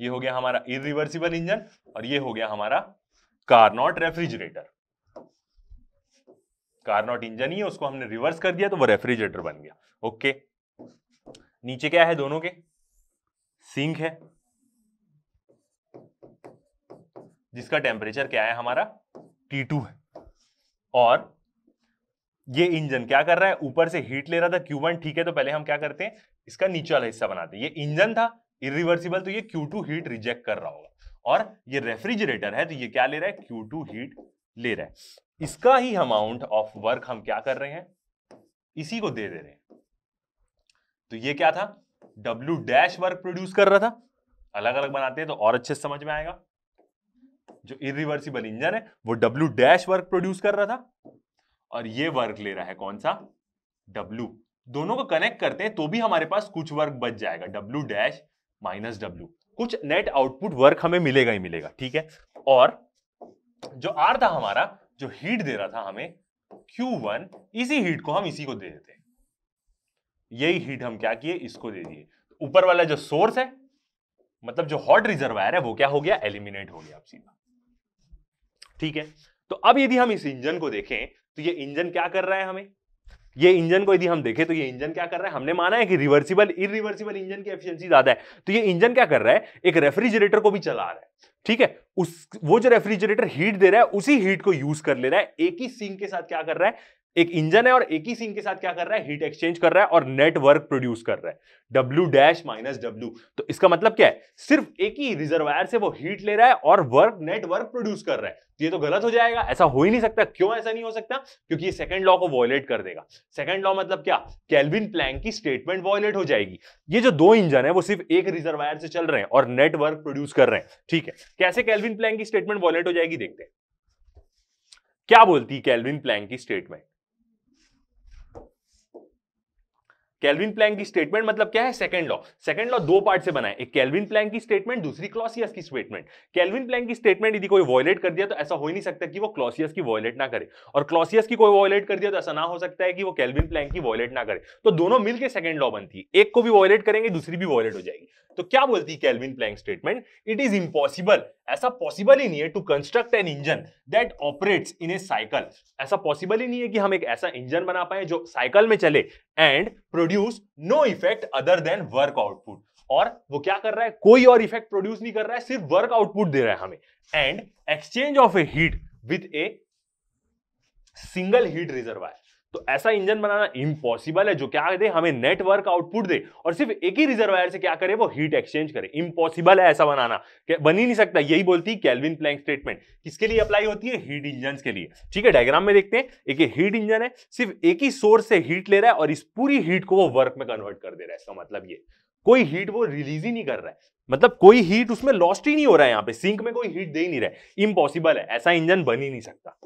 ये हो गया हमारा इरिवर्सिबल इंजन और ये हो गया हमारा Carnot refrigerator Carnot engine ही है उसको हमने रिवर्स कर दिया तो वो रेफ्रिजरेटर बन गया ओके नीचे क्या है दोनों के सिंक है जिसका टेम्परेचर क्या है हमारा टी टू है और ये इंजन क्या कर रहा है ऊपर से हीट ले रहा था क्यू वन ठीक है तो पहले हम क्या करते हैं इसका नीचे वाला हिस्सा बनाते हैं ये इंजन था इरिवर्सिबल तो ये क्यू टू हीट रिजेक्ट कर रहा होगा और ये रेफ्रिजरेटर है तो ये क्या ले रहा है क्यू टू हीट ले रहे हैं इसका ही अमाउंट ऑफ वर्क हम क्या कर रहे हैं इसी को दे दे रहे हैं तो ये क्या था W डैश वर्क प्रोड्यूस कर रहा था अलग अलग बनाते हैं तो और अच्छे समझ में आएगा जो इिवर्सिबल इंजन है वो डब्ल्यू डैश वर्क प्रोड्यूस कर रहा था और ये वर्क ले रहा है कौन सा डब्ल्यू दोनों को कनेक्ट करते हैं तो भी हमारे पास कुछ वर्क बच जाएगा डब्ल्यू डैश माइनस डब्ल्यू कुछ नेट आउटपुट वर्क हमें मिलेगा ही मिलेगा ठीक है और जो आर था हमारा जो हीट दे रहा था हमें Q1 इसी हीट को हम इसी को दे देते हैं यही हीट हम क्या किए इसको दे दिए ऊपर वाला जो सोर्स है मतलब जो हॉट रिजर्वायर है वो क्या हो गया एलिमिनेट हो गया सीधा ठीक है तो अब यदि हम इस इंजन को देखें तो ये इंजन क्या कर रहा है हमें ये इंजन को यदि हम देखें तो ये इंजन क्या कर रहा है हमने माना है कि रिवर्सिबल इन इंजन की एफिशिएंसी ज्यादा है तो ये इंजन क्या कर रहा है एक रेफ्रिजरेटर को भी चला रहा है ठीक है उस वो जो रेफ्रिजरेटर हीट दे रहा है उसी हीट को यूज कर ले रहा है एक ही सिंक के साथ क्या कर रहा है एक इंजन है और एक ही सिंक के साथ क्या कर रहा है हीट एक्सचेंज कर रहा है और नेटवर्क प्रोड्यूस कर रहा है डब्ल्यू डैश माइनस डब्ल्यू तो इसका मतलब क्या है सिर्फ एक ही रिजर्वायर से वो हीट ले रहा है और वर्क नेटवर्क प्रोड्यूस कर रहा है ये तो गलत हो जाएगा ऐसा हो ही नहीं सकता क्यों ऐसा नहीं हो सकता क्योंकि ये सेकंड लॉ को वॉयलेट कर देगा सेकंड लॉ मतलब क्या कैलविन प्लैंक की स्टेटमेंट वॉयलेट हो जाएगी ये जो दो इंजन है वो सिर्फ एक रिजर्वायर से चल रहे हैं और नेटवर्क प्रोड्यूस कर रहे हैं ठीक है कैसे कैलविन प्लैंक की स्टेटमेंट वॉयलेट हो जाएगी देखते हैं क्या बोलती है कैलविन प्लैंक की स्टेटमेंट कैलविन प्लैंक की स्टेटमेंट मतलब क्या है सेकंड लॉ सेकंड लॉ दो पार्ट से बना है एक कैलविन प्लैंक की स्टेटमेंट दूसरी क्लॉसियस की स्टेटमेंट कैलविन प्लैंक की स्टेटमेंट यदि कोई वॉयलेट कर दिया तो ऐसा हो ही नहीं सकता कि वो क्लॉसियस की वॉयलेट ना करे और क्लॉसियस की कोई वॉयलेट कर दिया तो ऐसा ना हो सकता है कि वो कैलविन प्लैंक की वॉयलेट ना करे तो दोनों मिलकर सेकंड लॉ बनती है एक को भी वॉयलेट करेंगे दूसरी भी वॉयलेट हो जाएगी तो क्या बोलती है Kelvin Planck statement it is impossible ऐसा पॉसिबल ही नहीं है to construct an engine that operates in a cycle ऐसा पॉसिबल ही नहीं है कि हम एक ऐसा इंजन बना पाए जो साइकिल में चले and produce no effect other than work output और वो क्या कर रहा है कोई और इफेक्ट प्रोड्यूस नहीं कर रहा है सिर्फ वर्क आउटपुट दे रहा है हमें and exchange of a heat with a single heat reservoir तो ऐसा इंजन बनाना इम्पॉसिबल है जो क्या दे हमें नेटवर्क आउटपुट दे और सिर्फ एक ही रिजर्वायर से क्या करे वो हीट एक्सचेंज करे इम्पॉसिबल है ऐसा बनाना बन ही नहीं सकता यही बोलती है कैलविन प्लैंक स्टेटमेंट किसके लिए अप्लाई होती है हीट इंजन के लिए ठीक है डायग्राम में देखते हैं एक हीट इंजन है सिर्फ एक ही सोर्स से हीट ले रहा है और इस पूरी हीट को वो वर्क में कन्वर्ट कर दे रहा है इसका मतलब ये कोई हीट वो रिलीज ही नहीं कर रहा है मतलब कोई हीट उसमें लॉस्ट ही नहीं हो रहा है यहाँ पे सिंक में कोई हीट दे ही नहीं रहा है इम्पॉसिबल है ऐसा इंजन बन ही नहीं सकता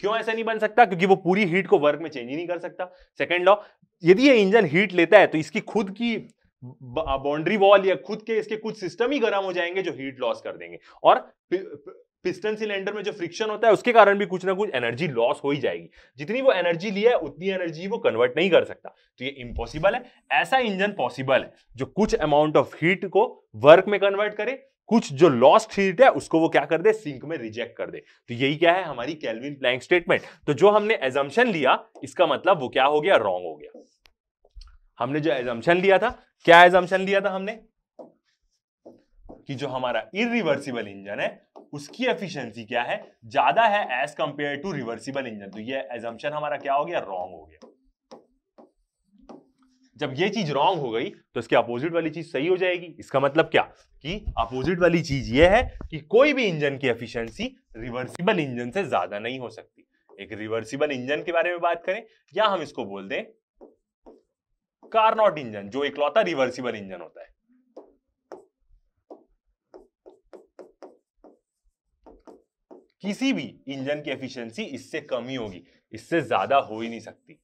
क्यों ऐसा नहीं बन सकता क्योंकि वो पूरी हीट को वर्क में चेंज ही नहीं कर सकता सेकेंड लॉ यदि ये इंजन हीट लेता है तो इसकी खुद की बाउंड्री वॉल या खुद के इसके कुछ सिस्टम ही गर्म हो जाएंगे जो हीट लॉस कर देंगे और पिस्टन सिलेंडर में जो फ्रिक्शन होता है उसके कारण भी कुछ ना कुछ एनर्जी लॉस हो ही जाएगी जितनी वो एनर्जी लिया है उतनी एनर्जी वो कन्वर्ट नहीं कर सकता तो ये इम्पॉसिबल है ऐसा इंजन पॉसिबल है जो कुछ अमाउंट ऑफ हीट को वर्क में कन्वर्ट करे कुछ जो लॉस्ट हीट है उसको वो क्या कर दे सिंक में रिजेक्ट कर दे तो यही क्या है हमारी कैलविन प्लैंक स्टेटमेंट तो जो हमने एजम्पन लिया इसका मतलब वो क्या हो गया रॉन्ग हो गया हमने जो एजम्पन लिया था क्या एजम्पन लिया था हमने कि जो हमारा इरिवर्सिबल इंजन है उसकी एफिशिएंसी क्या है ज्यादा है as compare to reversible engine तो ये एजम्पन हमारा क्या हो गया रॉन्ग हो गया जब ये चीज रॉन्ग हो गई तो इसके अपोजिट वाली चीज सही हो जाएगी इसका मतलब क्या कि अपोजिट वाली चीज ये है कि कोई भी इंजन की एफिशिएंसी रिवर्सिबल इंजन से ज्यादा नहीं हो सकती एक रिवर्सिबल इंजन के बारे में बात करें या हम इसको बोल दें कारनॉट इंजन जो इकलौता रिवर्सिबल इंजन होता है किसी भी इंजन की एफिशियंसी इससे कम ही होगी इससे ज्यादा हो ही नहीं सकती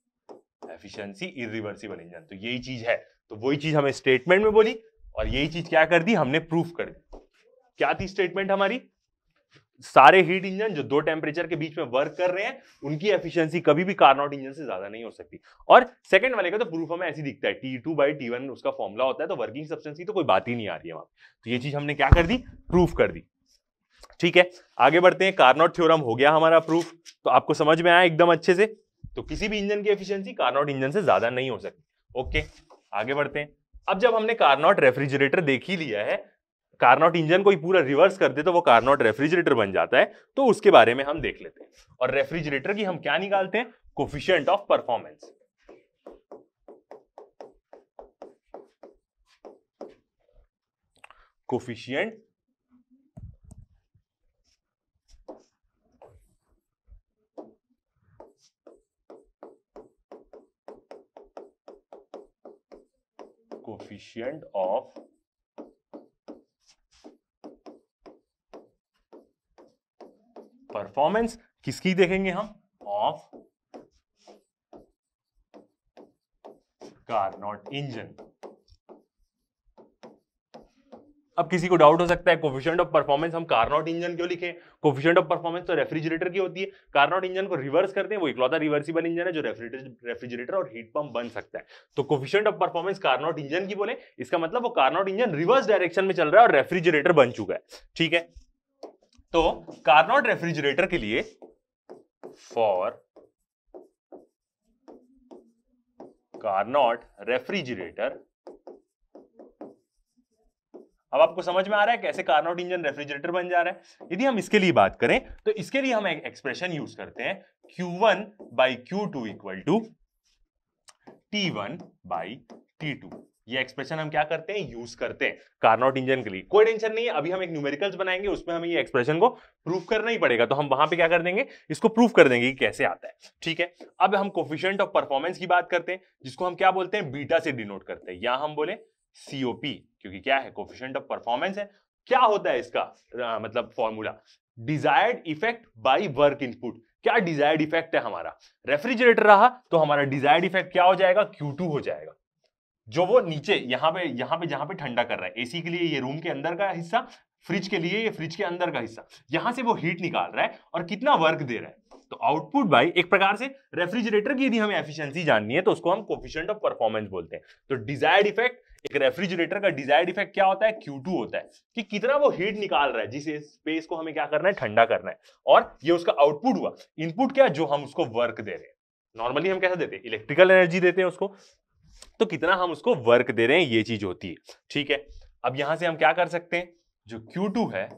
एफिशिएंसी इरिवर्सिबल इंजन तो यही चीज है तो वही चीज हमें स्टेटमेंट में बोली और यही चीज क्या कर दी हमने प्रूफ कर दी क्या थी स्टेटमेंट हमारी सारे हीट इंजन जो दो टेम्परेचर के बीच में वर्क कर रहे हैं उनकी एफिशिएंसी कभी भी कार्नॉट इंजन से ज्यादा नहीं हो सकती और सेकंड वाले का तो प्रूफ हमें ऐसी दिखता है T two by T one उसका फॉर्मुला होता है तो वर्किंग सब्सटेंस की तो कोई बात ही नहीं आ रही है वहां तो ये चीज हमने क्या कर दी प्रूफ कर दी ठीक है आगे बढ़ते हैं कार्नॉट थ्योरम हो गया हमारा प्रूफ तो आपको समझ में आया एकदम अच्छे से तो किसी भी इंजन की एफिशिएंसी कार्नोट इंजन से ज्यादा नहीं हो सकती ओके आगे बढ़ते हैं अब जब हमने कार्नोट रेफ्रिजरेटर देख ही लिया है कार्नोट इंजन को पूरा रिवर्स कर दे तो वो कार्नोट रेफ्रिजरेटर बन जाता है तो उसके बारे में हम देख लेते हैं और रेफ्रिजरेटर की हम क्या निकालते हैं coefficient of performance coefficient coefficient of performance किसकी देखेंगे हम ऑफ कार नॉट इंजन अब किसी को डाउट हो सकता है कोफिशियंट ऑफ परफॉर्मेंस हम कारनॉट इंजन क्यों लिखे कोफिशियंट ऑफ परफॉर्मेंस तो रेफ्रिजरेटर की होती है कार्नॉट इंजन को रिवर्स करते हैं वो इकलौता रिवर्सिबल इंजन है जो रेफ्रिजरेटर और हीट पंप बन सकता है तो coefficient of performance Carnot engine की बोले इसका मतलब वो कार्नॉट इंजन रिवर्स डायरेक्शन में चल रहा है और रेफ्रिजरेटर बन चुका है ठीक है तो कार्नॉट रेफ्रिजरेटर के लिए फॉर कारनॉट रेफ्रिजरेटर अब आपको समझ में आ रहा है कैसे कार्नोट इंजन रेफ्रिजरेटर बन जा रहा है यदि हम इसके लिए बात करें तो इसके लिए हम एक एक्सप्रेशन यूज करते हैं Q1 one by Q two equal to T one by T two ये एक्सप्रेशन हम क्या करते हैं यूज करते हैं कार्नोट इंजन के लिए कोई टेंशन नहीं है अभी हम एक न्यूमेरिकल्स बनाएंगे उसमें हमें ये एक्सप्रेशन को प्रूफ करना ही पड़ेगा तो हम वहां पे क्या कर देंगे इसको प्रूफ कर देंगे कि कैसे आता है ठीक है अब हम कोफिशियंट ऑफ परफॉर्मेंस की बात करते हैं जिसको हम क्या बोलते हैं बीटा से डिनोट करते हैं या हम बोले सीओपी क्योंकि क्या है कोफिशेंट ऑफ परफॉर्मेंस है क्या होता है इसका आ, मतलब formula desired effect by work input क्या डिजायर्ड इफेक्ट है हमारा रेफ्रिजरेटर रहा तो हमारा डिजायर्ड इफेक्ट क्या हो जाएगा क्यू हो जाएगा जो वो नीचे यहां पे यहां पे जहां पे ठंडा कर रहा है एसी के लिए ये रूम के अंदर का हिस्सा फ्रिज के लिए ये फ्रिज के अंदर का हिस्सा यहां से वो हीट निकाल रहा है और कितना वर्क दे रहा है तो आउटपुट बाई एक प्रकार से रेफ्रिजरेटर की यदि हमें एफिशिएंसी जाननी है तो उसको हम कोफिशियंट ऑफ परफॉर्मेंस बोलते हैं तो डिजायर्ड इफेक्ट एक रेफ्रिजरेटर का डिजायर्ड इफेक्ट क्या होता है क्यू टू होता है कि कितना वो हीट निकाल रहा है जिस स्पेस को हमें क्या करना है ठंडा करना है और ये उसका आउटपुट हुआ इनपुट क्या जो हम उसको वर्क दे रहे हैं नॉर्मली हम कैसे देते हैं इलेक्ट्रिकल एनर्जी देते हैं उसको तो कितना हम उसको वर्क दे रहे हैं ये चीज होती है ठीक है अब यहां से हम क्या कर सकते हैं जो Q2 है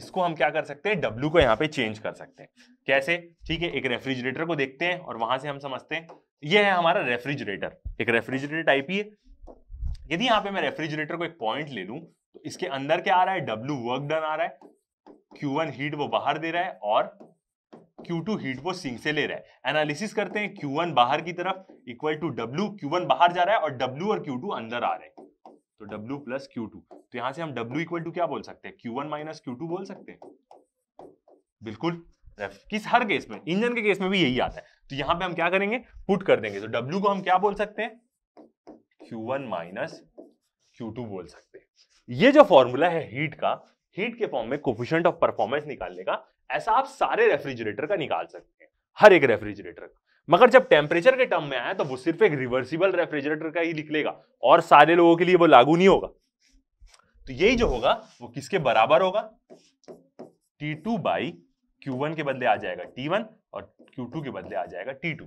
इसको हम क्या कर सकते हैं W को यहाँ पे चेंज कर सकते हैं कैसे ठीक है एक रेफ्रिजरेटर को देखते हैं और वहां से हम समझते हैं ये है हमारा रेफ्रिजरेटर एक रेफ्रिजरेटर टाइप ही है यदि यहां पे मैं रेफ्रिजरेटर को एक पॉइंट ले लू तो इसके अंदर क्या आ रहा है डब्ल्यू वर्क डन आ रहा है Q1 हीट वो बाहर दे रहा है और Q2 हीट वो सिंह से ले रहा है एनालिसिस करते हैं Q1 बाहर की तरफ इक्वल टू W Q1 बाहर जा रहा है और W और Q2 अंदर आ रहे हैं तो W प्लस क्यू टू तो यहां से हम W इक्वल टू क्या बोल सकते हैं Q1 वन माइनस क्यू बोल सकते हैं बिल्कुल किस हर केस में इंजन के केस में भी यही आता है तो यहां पे हम क्या करेंगे पुट कर देंगे तो W को हम क्या बोल सकते हैं Q1 वन माइनस Q2 बोल सकते हैं ये जो फॉर्मूला है हीट का हीट के फॉर्म में कोफिशियंट ऑफ परफॉर्मेंस निकालने का ऐसा आप सारे रेफ्रिजरेटर का निकाल सकते हैं हर एक रेफ्रिजरेटर का मगर जब टेम्परेचर के टर्म में आया तो वो सिर्फ एक रिवर्सिबल रेफ्रिजरेटर का ही निकलेगा और सारे लोगों के लिए वो लागू नहीं होगा तो यही जो होगा वो किसके बराबर होगा T2 टू बाई के बदले आ जाएगा T1 और Q2 के बदले आ जाएगा T2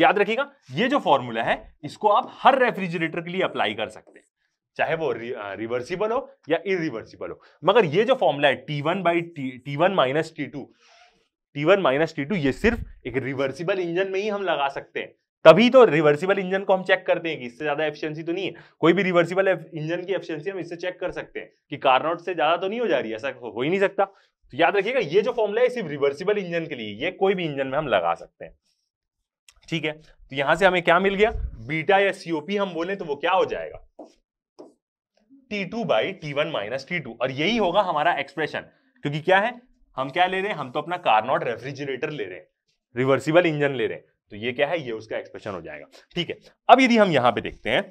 याद रखिएगा ये जो फॉर्मूला है इसको आप हर रेफ्रिजरेटर के लिए अप्लाई कर सकते हैं चाहे वो रि, आ, रिवर्सिबल हो या इरिवर्सिबल हो मगर ये जो फॉर्मूला है T one by T one minus T two T one minus T two ये सिर्फ एक रिवर्सिबल इंजन में ही हम लगा सकते हैं तभी तो रिवर्सिबल इंजन को हम चेक करते हैं कि इससे ज्यादा एफिशिएंसी तो नहीं है कोई भी रिवर्सिबल इंजन की एफिशिएंसी हम इससे चेक कर सकते हैं कि कारनोट से ज्यादा तो नहीं हो जा रही ऐसा हो ही नहीं सकता तो याद रखिएगा ये जो फॉर्मूला है सिर्फ रिवर्सिबल इंजन के लिए ये कोई भी इंजन में हम लगा सकते हैं ठीक है तो यहां से हमें क्या मिल गया बीटा या सीओपी हम बोले तो वो क्या हो जाएगा T two by T one minus T two और यही होगा हमारा एक्सप्रेशन क्योंकि क्या है हम क्या ले रहे हैं हम तो अपना कारनॉट रेफ्रिजरेटर ले रहे हैं रिवर्सिबल इंजन ले रहे हैं तो ये क्या है ये उसका एक्सप्रेशन हो जाएगा ठीक है अब यदि हम यहां पे देखते हैं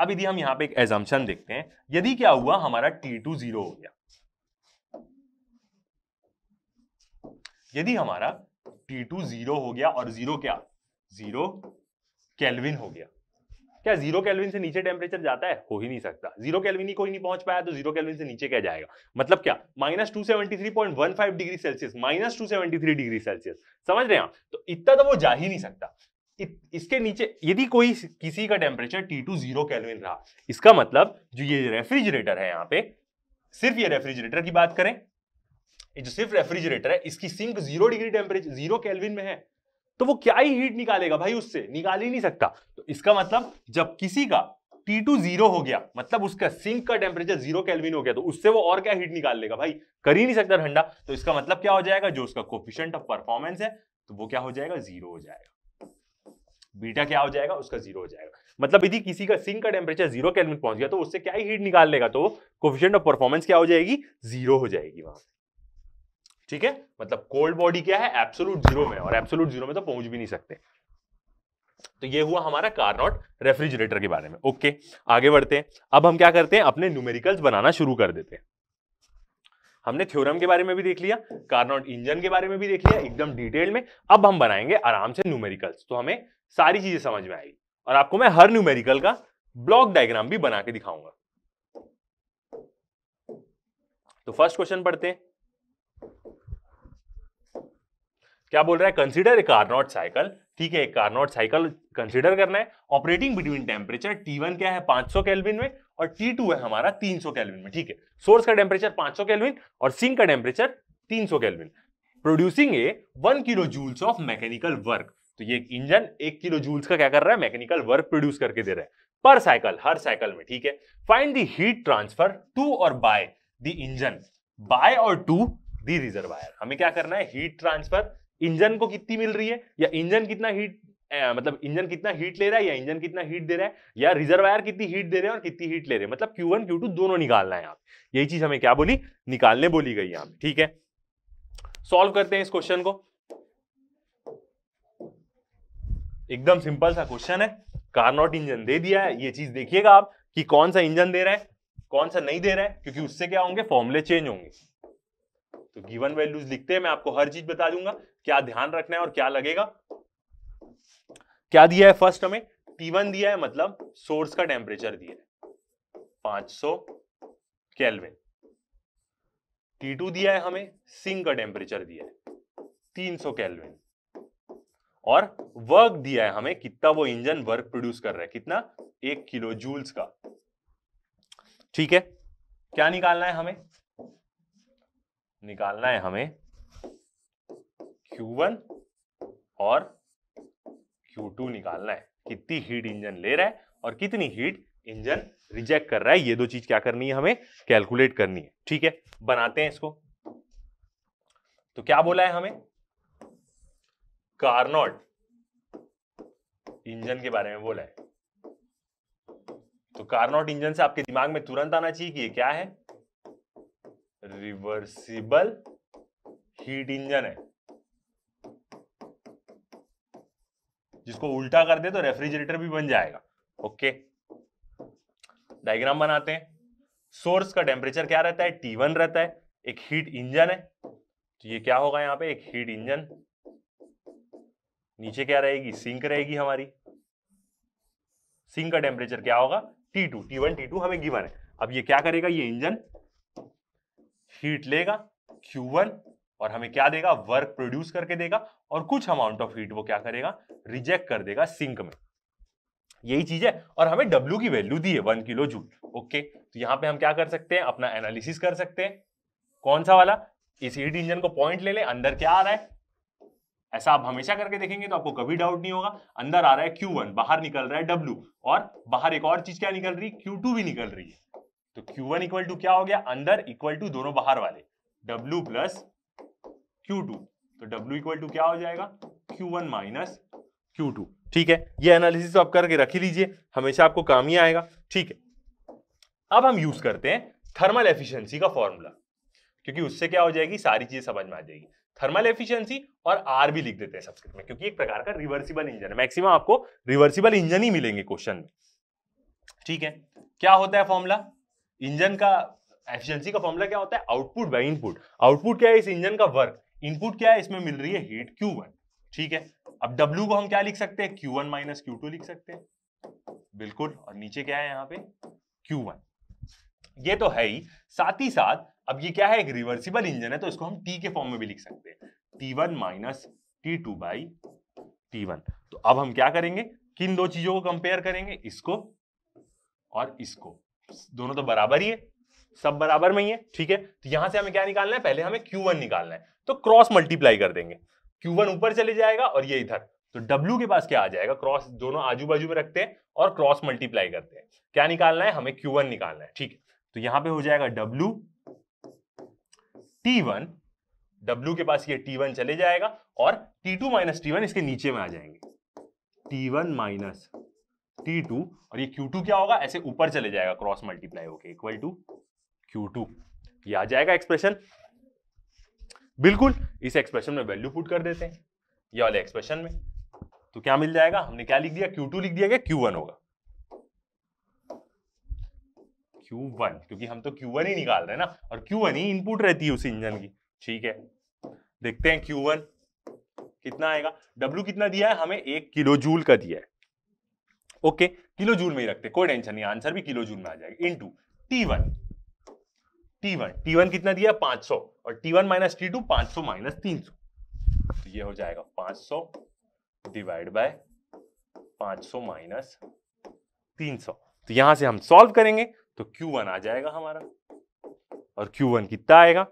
अब यदि हम यहां पे एक एजम्पन देखते हैं यदि क्या हुआ हमारा टी टू जीरो हो गया यदि हमारा टी टू जीरो हो गया और जीरो क्या जीरो केल्विन हो गया क्या जीरो केल्विन से नीचे टेम्परेचर जाता है हो ही नहीं सकता जीरो केल्विन ही कोई नहीं पहुंच पाया तो जीरो केल्विन से नीचे क्या जाएगा मतलब क्या minus two seventy three point one five degree Celsius minus two seventy three degree Celsius समझ रहे हैं तो इतना तो वो जा ही नहीं सकता इसके नीचे यदि कोई किसी का temperature T two zero Kelvin रहा इसका मतलब जो ये रेफ्रिजरेटर है यहाँ पे सिर्फ ये रेफ्रिजरेटर की बात करें जो सिर्फ रेफ्रिजरेटर है इसकी sink zero degree temperature zero kelvin में है तो वो क्या ही हीट निकालेगा भाई उससे निकाल ही नहीं सकता तो इसका मतलब जब किसी का टी टू जीरो हो गया मतलब उसका सिंक का टेम्परेचर जीरो कैलविन हो गया तो उससे वो और क्या हीट निकाल लेगा भाई कर ही नहीं सकता ठंडा तो इसका मतलब क्या हो जाएगा जो उसका कोफिशेंट ऑफ परफॉर्मेंस है तो वो क्या हो जाएगा जीरो हो जाएगा बीटा क्या हो जाएगा उसका जीरो हो जाएगा मतलब यदि किसी का सिंक का टेम्परेचर जीरो कैलविन पहुंच गया तो उससे क्या ही हीट निकाल लेगा तो कोफिशियंट ऑफ परफॉर्मेंस क्या हो जाएगी जीरो हो जाएगी वहां पर ठीक है मतलब कोल्ड बॉडी क्या है एब्सोलूट जीरो में और एब्सोलूट जीरो में तो पहुंच भी नहीं सकते तो ये हुआ हमारा कारनॉट रेफ्रिजरेटर के बारे में ओके आगे बढ़ते हैं अब हम क्या करते हैं अपने न्यूमेरिकल्स बनाना शुरू कर देते हैं हमने थ्योरम के बारे में भी देख लिया कार्नॉट इंजन के बारे में भी देख लिया एकदम डिटेल में अब हम बनाएंगे आराम से न्यूमेरिकल्स तो हमें सारी चीजें समझ में आएगी और आपको मैं हर न्यूमेरिकल का ब्लॉक डायग्राम भी बना के दिखाऊंगा तो फर्स्ट क्वेश्चन पढ़ते हैं क्या बोल रहा है कंसिडर ए कार्नॉट साइकिल ठीक है कारनॉट साइकिल कंसिडर करना है ऑपरेटिंग बिटवीन टेम्परेचर वन क्या है पांच सौ कैलविन में और टू है हमारा तीन सौ कैलविन में ठीक है सोर्स का टेम्परेचर पांच सौ केल्विन और सिंक का टेम्परेचर तीन सौ producing a one kilo joules of mechanical work तो ये इंजन एक किलो जूल्स का क्या कर रहा है मैकेनिकल वर्क प्रोड्यूस करके दे रहा है पर साइकिल हर साइकिल में ठीक है find the heat transfer to और बाय द इंजन बाय और टू दी रिजर्वायर हमें क्या करना है हीट ट्रांसफर इंजन को कितनी मिल रही है या इंजन कितना हीट मतलब इंजन कितना हीट ले रहा है या इंजन कितना हीट दे रहा है या रिजर्वायर कितनी हीट दे रहे हैं और कितनी हीट ले रहे हैं मतलब क्यू वन क्यू टू दोनों निकालना है आप यही चीज हमें क्या बोली निकालने बोली गई यहाँ ठीक है सॉल्व करते हैं इस क्वेश्चन को एकदम सिंपल सा क्वेश्चन है नॉट इंजन दे दिया है ये चीज देखिएगा आप कि कौन सा इंजन दे रहा है कौन सा नहीं दे रहा है क्योंकि उससे क्या होंगे फॉर्मुले चेंज होंगे तो गिवन वैल्यूज लिखते हैं मैं आपको हर चीज बता दूंगा क्या ध्यान रखना है और क्या लगेगा क्या दिया है फर्स्ट हमें टी वन दिया है मतलब सोर्स का टेम्परेचर दिया है 500 सौ केल्विन टू दिया है हमें सिंक का टेम्परेचर दिया है 300 सौ केल्विन और वर्क दिया है हमें कितना वो इंजन वर्क प्रोड्यूस कर रहा है कितना एक किलो जूल्स का ठीक है क्या निकालना है हमें निकालना है हमें Q1 और Q2 निकालना है कितनी हीट इंजन ले रहा है और कितनी हीट इंजन रिजेक्ट कर रहा है ये दो चीज क्या करनी है हमें कैलकुलेट करनी है ठीक है बनाते हैं इसको तो क्या बोला है हमें कार्नोट इंजन के बारे में बोला है तो कार्नोट इंजन से आपके दिमाग में तुरंत आना चाहिए कि ये क्या है रिवर्सिबल हीट इंजन है जिसको उल्टा कर दे तो रेफ्रिजरेटर भी बन जाएगा ओके डायग्राम बनाते हैं सोर्स का टेम्परेचर क्या रहता है टी वन रहता है एक हीट इंजन है तो ये क्या होगा यहां पे एक हीट इंजन नीचे क्या रहेगी सिंक रहेगी हमारी सिंक का टेम्परेचर क्या होगा T two T one T two हमें गिवन है अब ये क्या करेगा ये इंजन हीट लेगा Q1 और हमें क्या देगा वर्क प्रोड्यूस करके देगा और कुछ अमाउंट ऑफ हीट वो क्या करेगा रिजेक्ट कर देगा सिंक में यही चीज है और हमें W की वैल्यू दी है वन किलो जूल ओके तो यहां पे हम क्या कर सकते हैं अपना एनालिसिस कर सकते हैं कौन सा वाला इस हीट इंजन को पॉइंट ले ले अंदर क्या आ रहा है ऐसा आप हमेशा करके देखेंगे तो आपको कभी डाउट नहीं होगा अंदर आ रहा है Q1 बाहर निकल रहा है W और बाहर एक और चीज क्या निकल रही है क्यू भी निकल रही है तो Q1 इक्वल टू क्या हो गया अंदर इक्वल टू दोनों बाहर वाले W प्लस क्यू तो W इक्वल टू क्या हो जाएगा Q1 वन माइनस क्यू ठीक है ये एनालिसिस तो आप करके रख ही लीजिए हमेशा आपको काम ही आएगा ठीक है अब हम यूज करते हैं थर्मल एफिशिएंसी का फॉर्मूला क्योंकि उससे क्या हो जाएगी सारी चीजें समझ में आ जाएगी थर्मल एफिशिएंसी और आर भी लिख देते हैं सबसे में क्योंकि एक प्रकार का रिवर्सिबल इंजन है मैक्सिमम आपको रिवर्सिबल इंजन ही मिलेंगे क्वेश्चन में ठीक है क्या होता है फॉर्मूला इंजन का एफिशिएंसी का फॉर्मूला क्या होता है आउटपुट बाय इनपुट आउटपुट क्या है इस इंजन का वर्क इनपुट क्या है इसमें मिल रही है हीट क्यू वन ठीक है अब डब्ल्यू को हम क्या लिख सकते हैं Q one minus Q two लिख सकते हैं बिल्कुल और नीचे क्या है यहाँ पे क्यू वन ये तो है ही साथ ही साथ अब ये क्या है एक रिवर्सिबल इंजन है तो इसको हम टी के फॉर्म में भी लिख सकते हैं T one minus T two by T one तो अब हम क्या करेंगे किन दो चीजों को कंपेयर करेंगे इसको और इसको दोनों तो बराबर ही है सब बराबर में ही है ठीक है तो यहां से हमें क्या निकालना है पहले हमें क्यू वन निकालना है तो क्रॉस मल्टीप्लाई कर देंगे क्यू वन ऊपर चले जाएगा और ये इधर तो W के पास क्या आ जाएगा क्रॉस दोनों आजू बाजू में रखते हैं और क्रॉस मल्टीप्लाई करते हैं क्या निकालना है हमें Q1 निकालना है ठीक है तो यहां पे हो जाएगा W T1 W के पास ये T1 चले जाएगा और T2 माइनस T1 इसके नीचे में आ जाएंगे T1 माइनस टी टू और ये क्यू टू क्या होगा ऐसे ऊपर चले जाएगा क्रॉस मल्टीप्लाई होके इक्वल टू टू ये आ जाएगा एक्सप्रेशन बिल्कुल इस एक्सप्रेशन में वैल्यू पुट कर देते हैं ये वाले एक्सप्रेशन में तो क्या मिल जाएगा हमने क्या लिख दिया क्यू टू लिख दिया गया वन होगा Q1 क्योंकि हम तो Q1 ही निकाल रहे हैं ना और Q1 ही इनपुट रहती है उस इंजन की ठीक है देखते हैं Q1 कितना आएगा W कितना दिया है हमें एक किलो जूल का दिया है ओके किलो जूल में ही रखते कोई टेंशन नहीं आंसर भी किलो जूल में आ जाएगा into T one T one T one कितना दिया पांच सौ और T one minus T two पांच सौ माइनस तीन सौ तो ये हो जाएगा पांच सौ डिवाइड बाय पांच सौ माइनस तीन सौ तो यहां से हम सॉल्व करेंगे तो क्यू वन आ जाएगा हमारा और क्यू वन कितना आएगा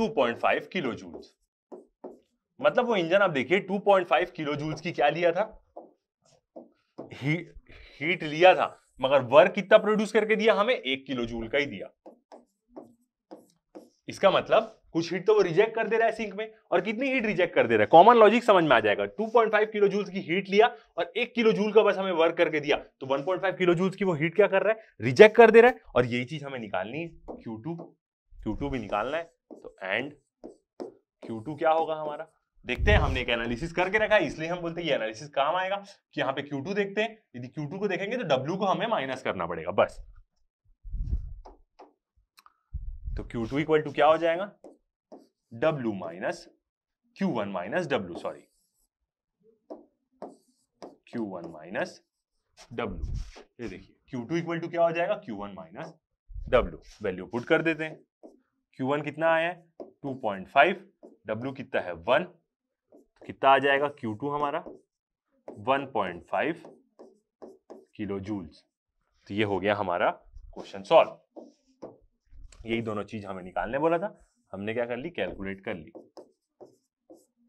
2.5 किलो जूल मतलब वो इंजन आप देखिए 2.5 किलो जूल की क्या लिया था ही, हीट लिया था मगर वर्क कितना प्रोड्यूस करके दिया हमें एक किलो जूल का ही दिया इसका मतलब कुछ हीट तो वो रिजेक्ट कर दे रहा है सिंक में और कितनी हीट रिजेक्ट कर दे रहा है कॉमन लॉजिक समझ में आ जाएगा 2.5 किलो जूल की हीट लिया और एक किलो जूल का बस हमें वर्क करके दिया तो 1.5 किलो जूल की वो हीट क्या कर रहा है रिजेक्ट कर दे रहा है और यही चीज हमें निकालनी है क्यू टू भी निकालना है तो एंड क्यू क्या होगा हमारा देखते हैं हमने एक एनालिसिस करके रखा है इसलिए हम बोलते हैं ये एनालिसिस काम आएगा कि यहाँ पे Q2 देखते हैं यदि Q2 को देखेंगे तो W को हमें माइनस करना पड़ेगा बस तो Q2 टू इक्वल टू क्या हो जाएगा W minus Q one minus W sorry Q one minus W ये देखिए क्यू टू इक्वल टू क्या हो जाएगा Q one minus W value put कर देते हैं क्यू वन कितना आया है टू पॉइंट फाइव डब्ल्यू कितना है वन कितना आ जाएगा Q2 हमारा 1.5 किलो जूल्स तो ये हो गया हमारा क्वेश्चन सॉल्व यही दोनों चीज हमें निकालने बोला था हमने क्या कर ली कैलकुलेट कर ली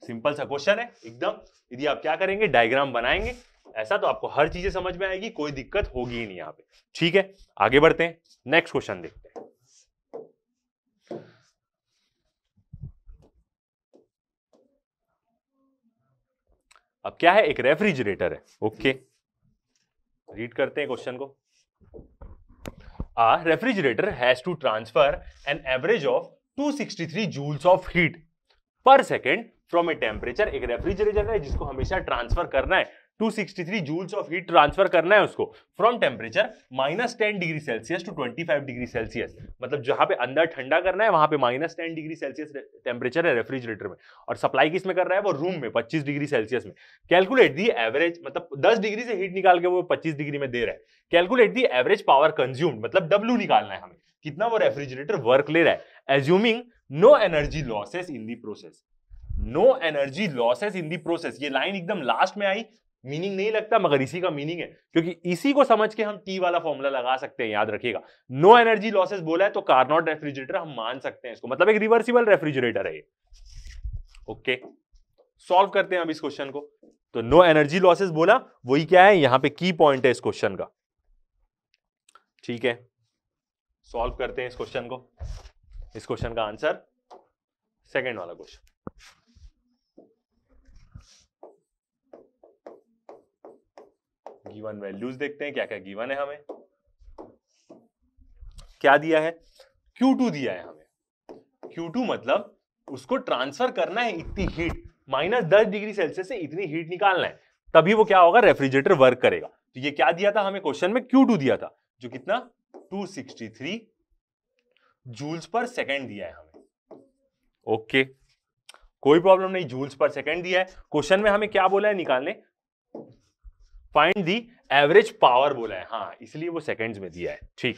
सिंपल सा क्वेश्चन है एकदम यदि आप क्या करेंगे डायग्राम बनाएंगे ऐसा तो आपको हर चीजें समझ में आएगी कोई दिक्कत होगी ही नहीं यहाँ पे ठीक है आगे बढ़ते हैं नेक्स्ट क्वेश्चन देखते हैं अब क्या है एक रेफ्रिजरेटर है ओके रीड करते हैं क्वेश्चन को a refrigerator has to transfer an average of 263 joules of heat per second from a temperature एक रेफ्रिजरेटर है जिसको हमेशा ट्रांसफर करना है 263 जूल्स ऑफ हीट ट्रांसफर करना है उसको from temperature minus ten degree Celsius to 25 degree Celsius मतलब जहां पे अंदर ठंडा करना है वहां पे minus ten degree Celsius temperature है रेफ्रिजरेटर में और सप्लाई किस में कर रहा है वो रूम में 25 डिग्री सेल्सियस में कैलकुलेट दी एवरेज मतलब 10 डिग्री से हीट निकाल के वो 25 डिग्री में दे रहा है calculate the average power consumed मतलब डब्ल्यू निकालना है हमें कितना वो रेफ्रिजरेटर वर्क ले रहा है assuming no energy losses in the process no energy losses in the process ये लाइन एकदम लास्ट में आई मीनिंग नहीं लगता मगर इसी का मीनिंग है क्योंकि इसी को समझ के हम टी वाला फॉर्मूला लगा सकते हैं याद रखिएगा नो एनर्जी लॉसेस बोला है तो कार्नोट रेफ्रिजरेटर हम मान सकते हैं इसको मतलब एक रिवर्सिबल रेफ्रिजरेटर है ओके सॉल्व करते हैं हम इस क्वेश्चन को तो नो एनर्जी लॉसेस बोला वही क्या है यहां पे की पॉइंट है इस क्वेश्चन का ठीक है सॉल्व करते हैं इस क्वेश्चन को इस क्वेश्चन का आंसर सेकेंड वाला क्वेश्चन गिवन वैल्यूज देखते हैं क्या क्या गिवन है हमें क्या दिया है Q2 दिया है हमें Q2 मतलब उसको ट्रांसफर करना है इतनी हीट माइनस दस डिग्री सेल्सियस से इतनी हीट निकालना है तभी वो क्या होगा रेफ्रिजरेटर वर्क करेगा तो ये क्या दिया था हमें क्वेश्चन में क्यू दिया था जो कितना टू जूल्स पर सेकेंड दिया है हमें ओके okay. कोई प्रॉब्लम नहीं जूल्स पर सेकेंड दिया है क्वेश्चन में हमें क्या बोला है निकालने फाइंड दी एवरेज पावर बोला है हाँ इसलिए वो सेकेंड्स में दिया है ठीक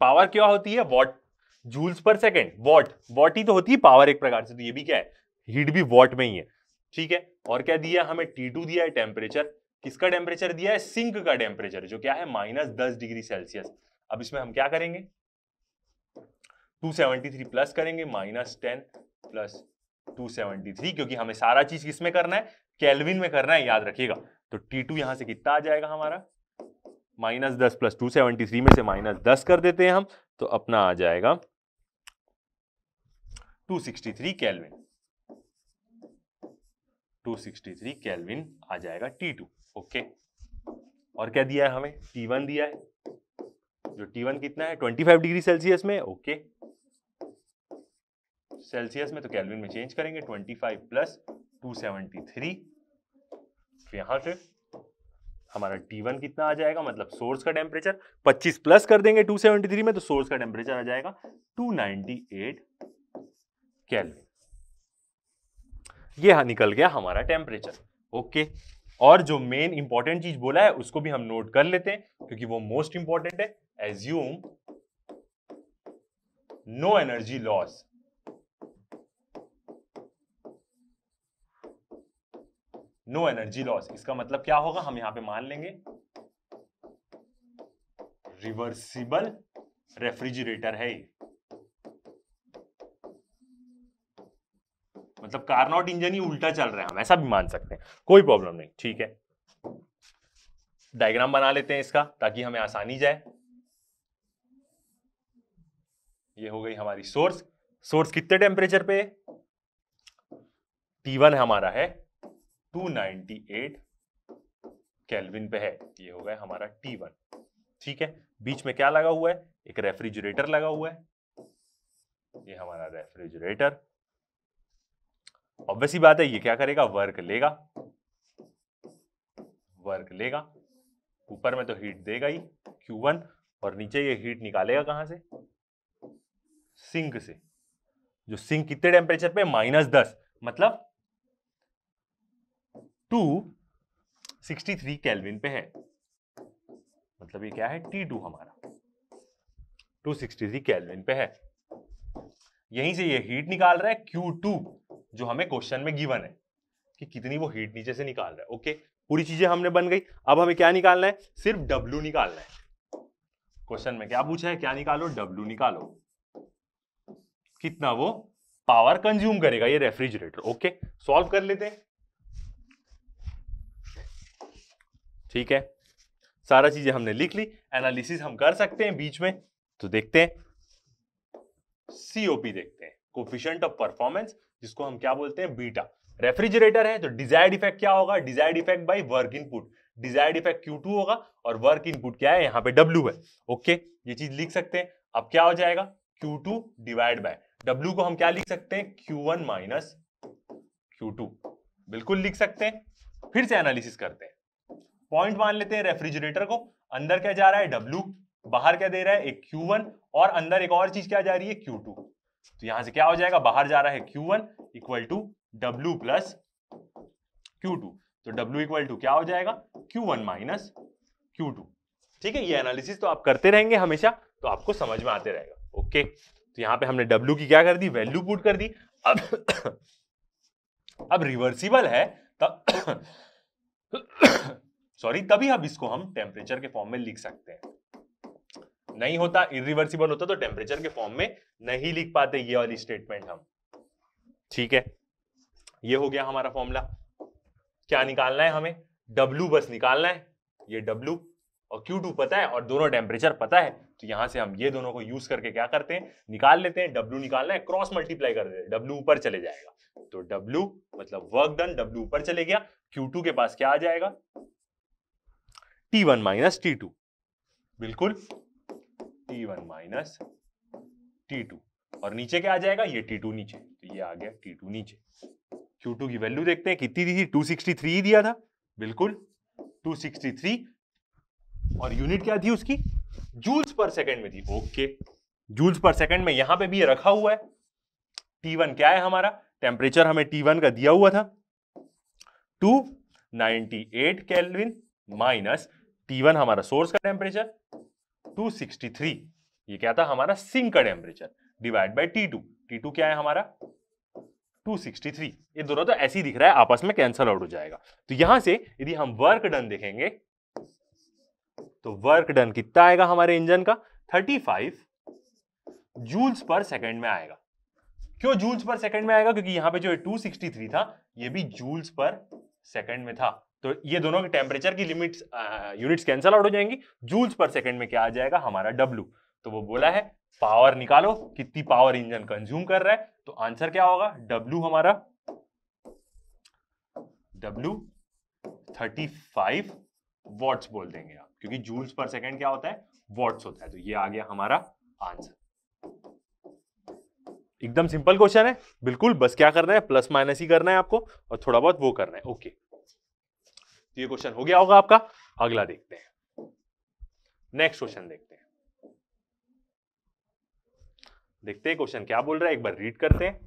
पावर क्या होती है watt joules per second watt watt ही तो होती है पावर एक प्रकार से तो ये भी क्या है हीट भी वॉट में ही है ठीक है और क्या दिया हमें टी टू दिया है टेम्परेचर किसका टेम्परेचर दिया है सिंक का टेम्परेचर जो क्या है माइनस दस डिग्री सेल्सियस अब इसमें हम क्या करेंगे 273 प्लस करेंगे माइनस टेन प्लस 273 क्योंकि हमें सारा चीज किसमें करना है कैलविन में करना है याद रखिएगा तो टी टू यहां से कितना आ जाएगा हमारा माइनस दस प्लस टू सेवेंटी थ्री में से माइनस दस कर देते हैं हम तो अपना आ जाएगा two sixty three kelvin 263 kelvin आ जाएगा T2 ओके और क्या दिया है हमें T1 दिया है जो T1 कितना है 25 डिग्री सेल्सियस में ओके सेल्सियस में तो केल्विन में चेंज करेंगे 25 प्लस थ्री तो यहाँ से हमारा T1 कितना आ जाएगा मतलब सोर्स का टेम्परेचर 25 प्लस कर देंगे 273 में तो सोर्स का टेम्परेचर आ जाएगा 298 केल्विन ये हाँ निकल गया हमारा टेम्परेचर ओके और जो मेन इंपॉर्टेंट चीज बोला है उसको भी हम नोट कर लेते हैं क्योंकि वो मोस्ट इंपॉर्टेंट है assume no energy loss no energy loss इसका मतलब क्या होगा हम यहां पे मान लेंगे रिवर्सिबल रेफ्रिजरेटर है मतलब कारनॉट इंजन ही उल्टा चल रहा है हम ऐसा भी मान सकते हैं कोई प्रॉब्लम नहीं ठीक है डायग्राम बना लेते हैं इसका ताकि हमें आसानी जाए ये हो गई हमारी सोर्स सोर्स कितने टेम्परेचर पे टी वन हमारा है 298 केल्विन पे है ये हो गया हमारा T1 ठीक है बीच में क्या लगा हुआ है एक रेफ्रिजरेटर लगा हुआ है ये हमारा रेफ्रिजरेटर ही बात है ये क्या करेगा वर्क लेगा वर्क लेगा ऊपर में तो हीट देगा ही Q1 और नीचे ये हीट निकालेगा कहां से सिंक से जो सिंक कितने टेम्परेचर पे माइनस दस मतलब टू सिक्सटी थ्री कैलविन पे है मतलब ये क्या है T2 हमारा टू सिक्सटी थ्री कैलविन पे है यहीं से ये हीट निकाल रहा है Q2 जो हमें क्वेश्चन में गिवन है कि कितनी वो हीट नीचे से निकाल रहा है ओके पूरी चीजें हमने बन गई अब हमें क्या निकालना है सिर्फ W निकालना है क्वेश्चन में क्या पूछा है क्या निकालो W निकालो कितना वो पावर कंज्यूम करेगा ये रेफ्रिजरेटर ओके सॉल्व कर लेते हैं ठीक है सारा चीजें हमने लिख ली एनालिसिस हम कर सकते हैं बीच में तो देखते हैं सीओपी देखते हैं कोफिशियंट ऑफ परफॉर्मेंस जिसको हम क्या बोलते हैं बीटा रेफ्रिजरेटर है तो डिजायर्ड इफेक्ट क्या होगा desired effect by work input desired effect Q2 होगा और वर्क इनपुट क्या है यहाँ पे W है ओके ये चीज लिख सकते हैं अब क्या हो जाएगा Q2 डिवाइड बाय W को हम क्या लिख सकते हैं Q1 वन माइनस क्यू बिल्कुल लिख सकते हैं फिर से एनालिसिस करते हैं पॉइंट मान लेते हैं रेफ्रिजरेटर को अंदर क्या जा रहा है डब्ल्यू बाहर क्या दे रहा है एक Q1 और अंदर एक और चीज क्या जा रही है Q2 तो यहां से क्या हो जाएगा बाहर जा रहा है Q1 one equal to W plus Q तो W इक्वल टू क्या हो जाएगा Q1 वन माइनस क्यू ठीक है ये एनालिसिस तो आप करते रहेंगे हमेशा तो आपको समझ में आते रहेगा ओके तो यहां पे हमने W की क्या कर दी वैल्यू पुट कर दी अब अब रिवर्सिबल है तब सॉरी तभी हम इसको हम टेम्परेचर के फॉर्म में लिख सकते हैं नहीं होता इरिवर्सिबल होता तो टेम्परेचर के फॉर्म में नहीं लिख पाते ये वाली स्टेटमेंट हम ठीक है ये हो गया हमारा फॉर्मूला क्या निकालना है हमें W बस निकालना है ये W और Q2 पता है और दोनों टेम्परेचर पता है तो यहां से हम ये दोनों को यूज करके क्या करते हैं निकाल लेते हैं W निकालना है क्रॉस मल्टीप्लाई कर देते हैं W ऊपर चले जाएगा तो W मतलब वर्क डन W ऊपर चले गया Q2 के पास क्या आ जाएगा T one minus T two बिल्कुल T one minus T two और नीचे क्या आ जाएगा ये टी टू नीचे तो ये आ गया टी टू नीचे क्यू टू की वैल्यू देखते हैं कितनी दी थी टू सिक्सटी थ्री ही दिया था बिल्कुल टू सिक्सटी थ्री और यूनिट क्या थी उसकी जूल्स पर सेकंड में थी ओके जूल्स पर सेकंड में यहां पे भी ये रखा हुआ है T1 क्या है हमारा टेम्परेचर हमें टी का दिया हुआ था to ninety eight minus T1 हमारा सोर्स का टेम्परेचर 263 ये क्या था हमारा सिंक का temperature divide by T2 T2 क्या है हमारा 263 ये दोनों तो ऐसे ही दिख रहा है आपस में कैंसल आउट हो जाएगा तो यहां से यदि हम वर्क डन देखेंगे तो वर्क डन कितना आएगा हमारे इंजन का 35 जूल्स पर सेकंड में आएगा क्यों जूल्स पर सेकंड में आएगा क्योंकि यहां पे जो 263 था ये भी जूल्स पर सेकंड में था तो ये दोनों के टेम्परेचर की लिमिट यूनिट्स कैंसल आउट हो जाएंगी जूल्स पर सेकेंड में क्या आ जाएगा हमारा डब्ल्यू तो वो बोला है पावर निकालो कितनी पावर इंजन कंज्यूम कर रहा है तो आंसर क्या होगा डब्ल्यू हमारा डब्ल्यू थर्टी फाइव वॉट्स बोल देंगे आप क्योंकि जूल्स पर सेकेंड क्या होता है वॉट्स होता है तो ये आ गया हमारा आंसर एकदम सिंपल क्वेश्चन है बिल्कुल बस क्या करना है प्लस माइनस ही करना है आपको और थोड़ा बहुत वो करना है ओके okay. तो ये क्वेश्चन हो गया होगा आपका अगला देखते हैं नेक्स्ट क्वेश्चन देखते हैं देखते हैं क्वेश्चन क्या बोल रहा है एक बार रीड करते हैं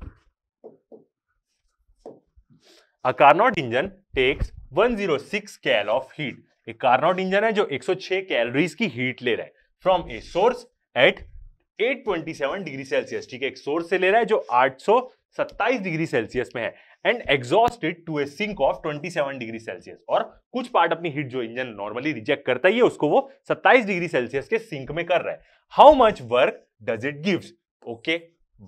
a Carnot engine takes 106 cal of heat एक कार्नोट इंजन है जो 106 कैलोरीज की हीट ले रहा है from a source at 827 degree Celsius ठीक है एक सोर्स से ले रहा है जो 827 डिग्री सेल्सियस में है and exhausted to a sink of 27 degree Celsius और कुछ पार्ट अपनी हीट जो इंजन नॉर्मली रिजेक्ट करता ही है उसको वो 27 डिग्री सेल्सियस के सिंक में कर रहा है how much work does it gives okay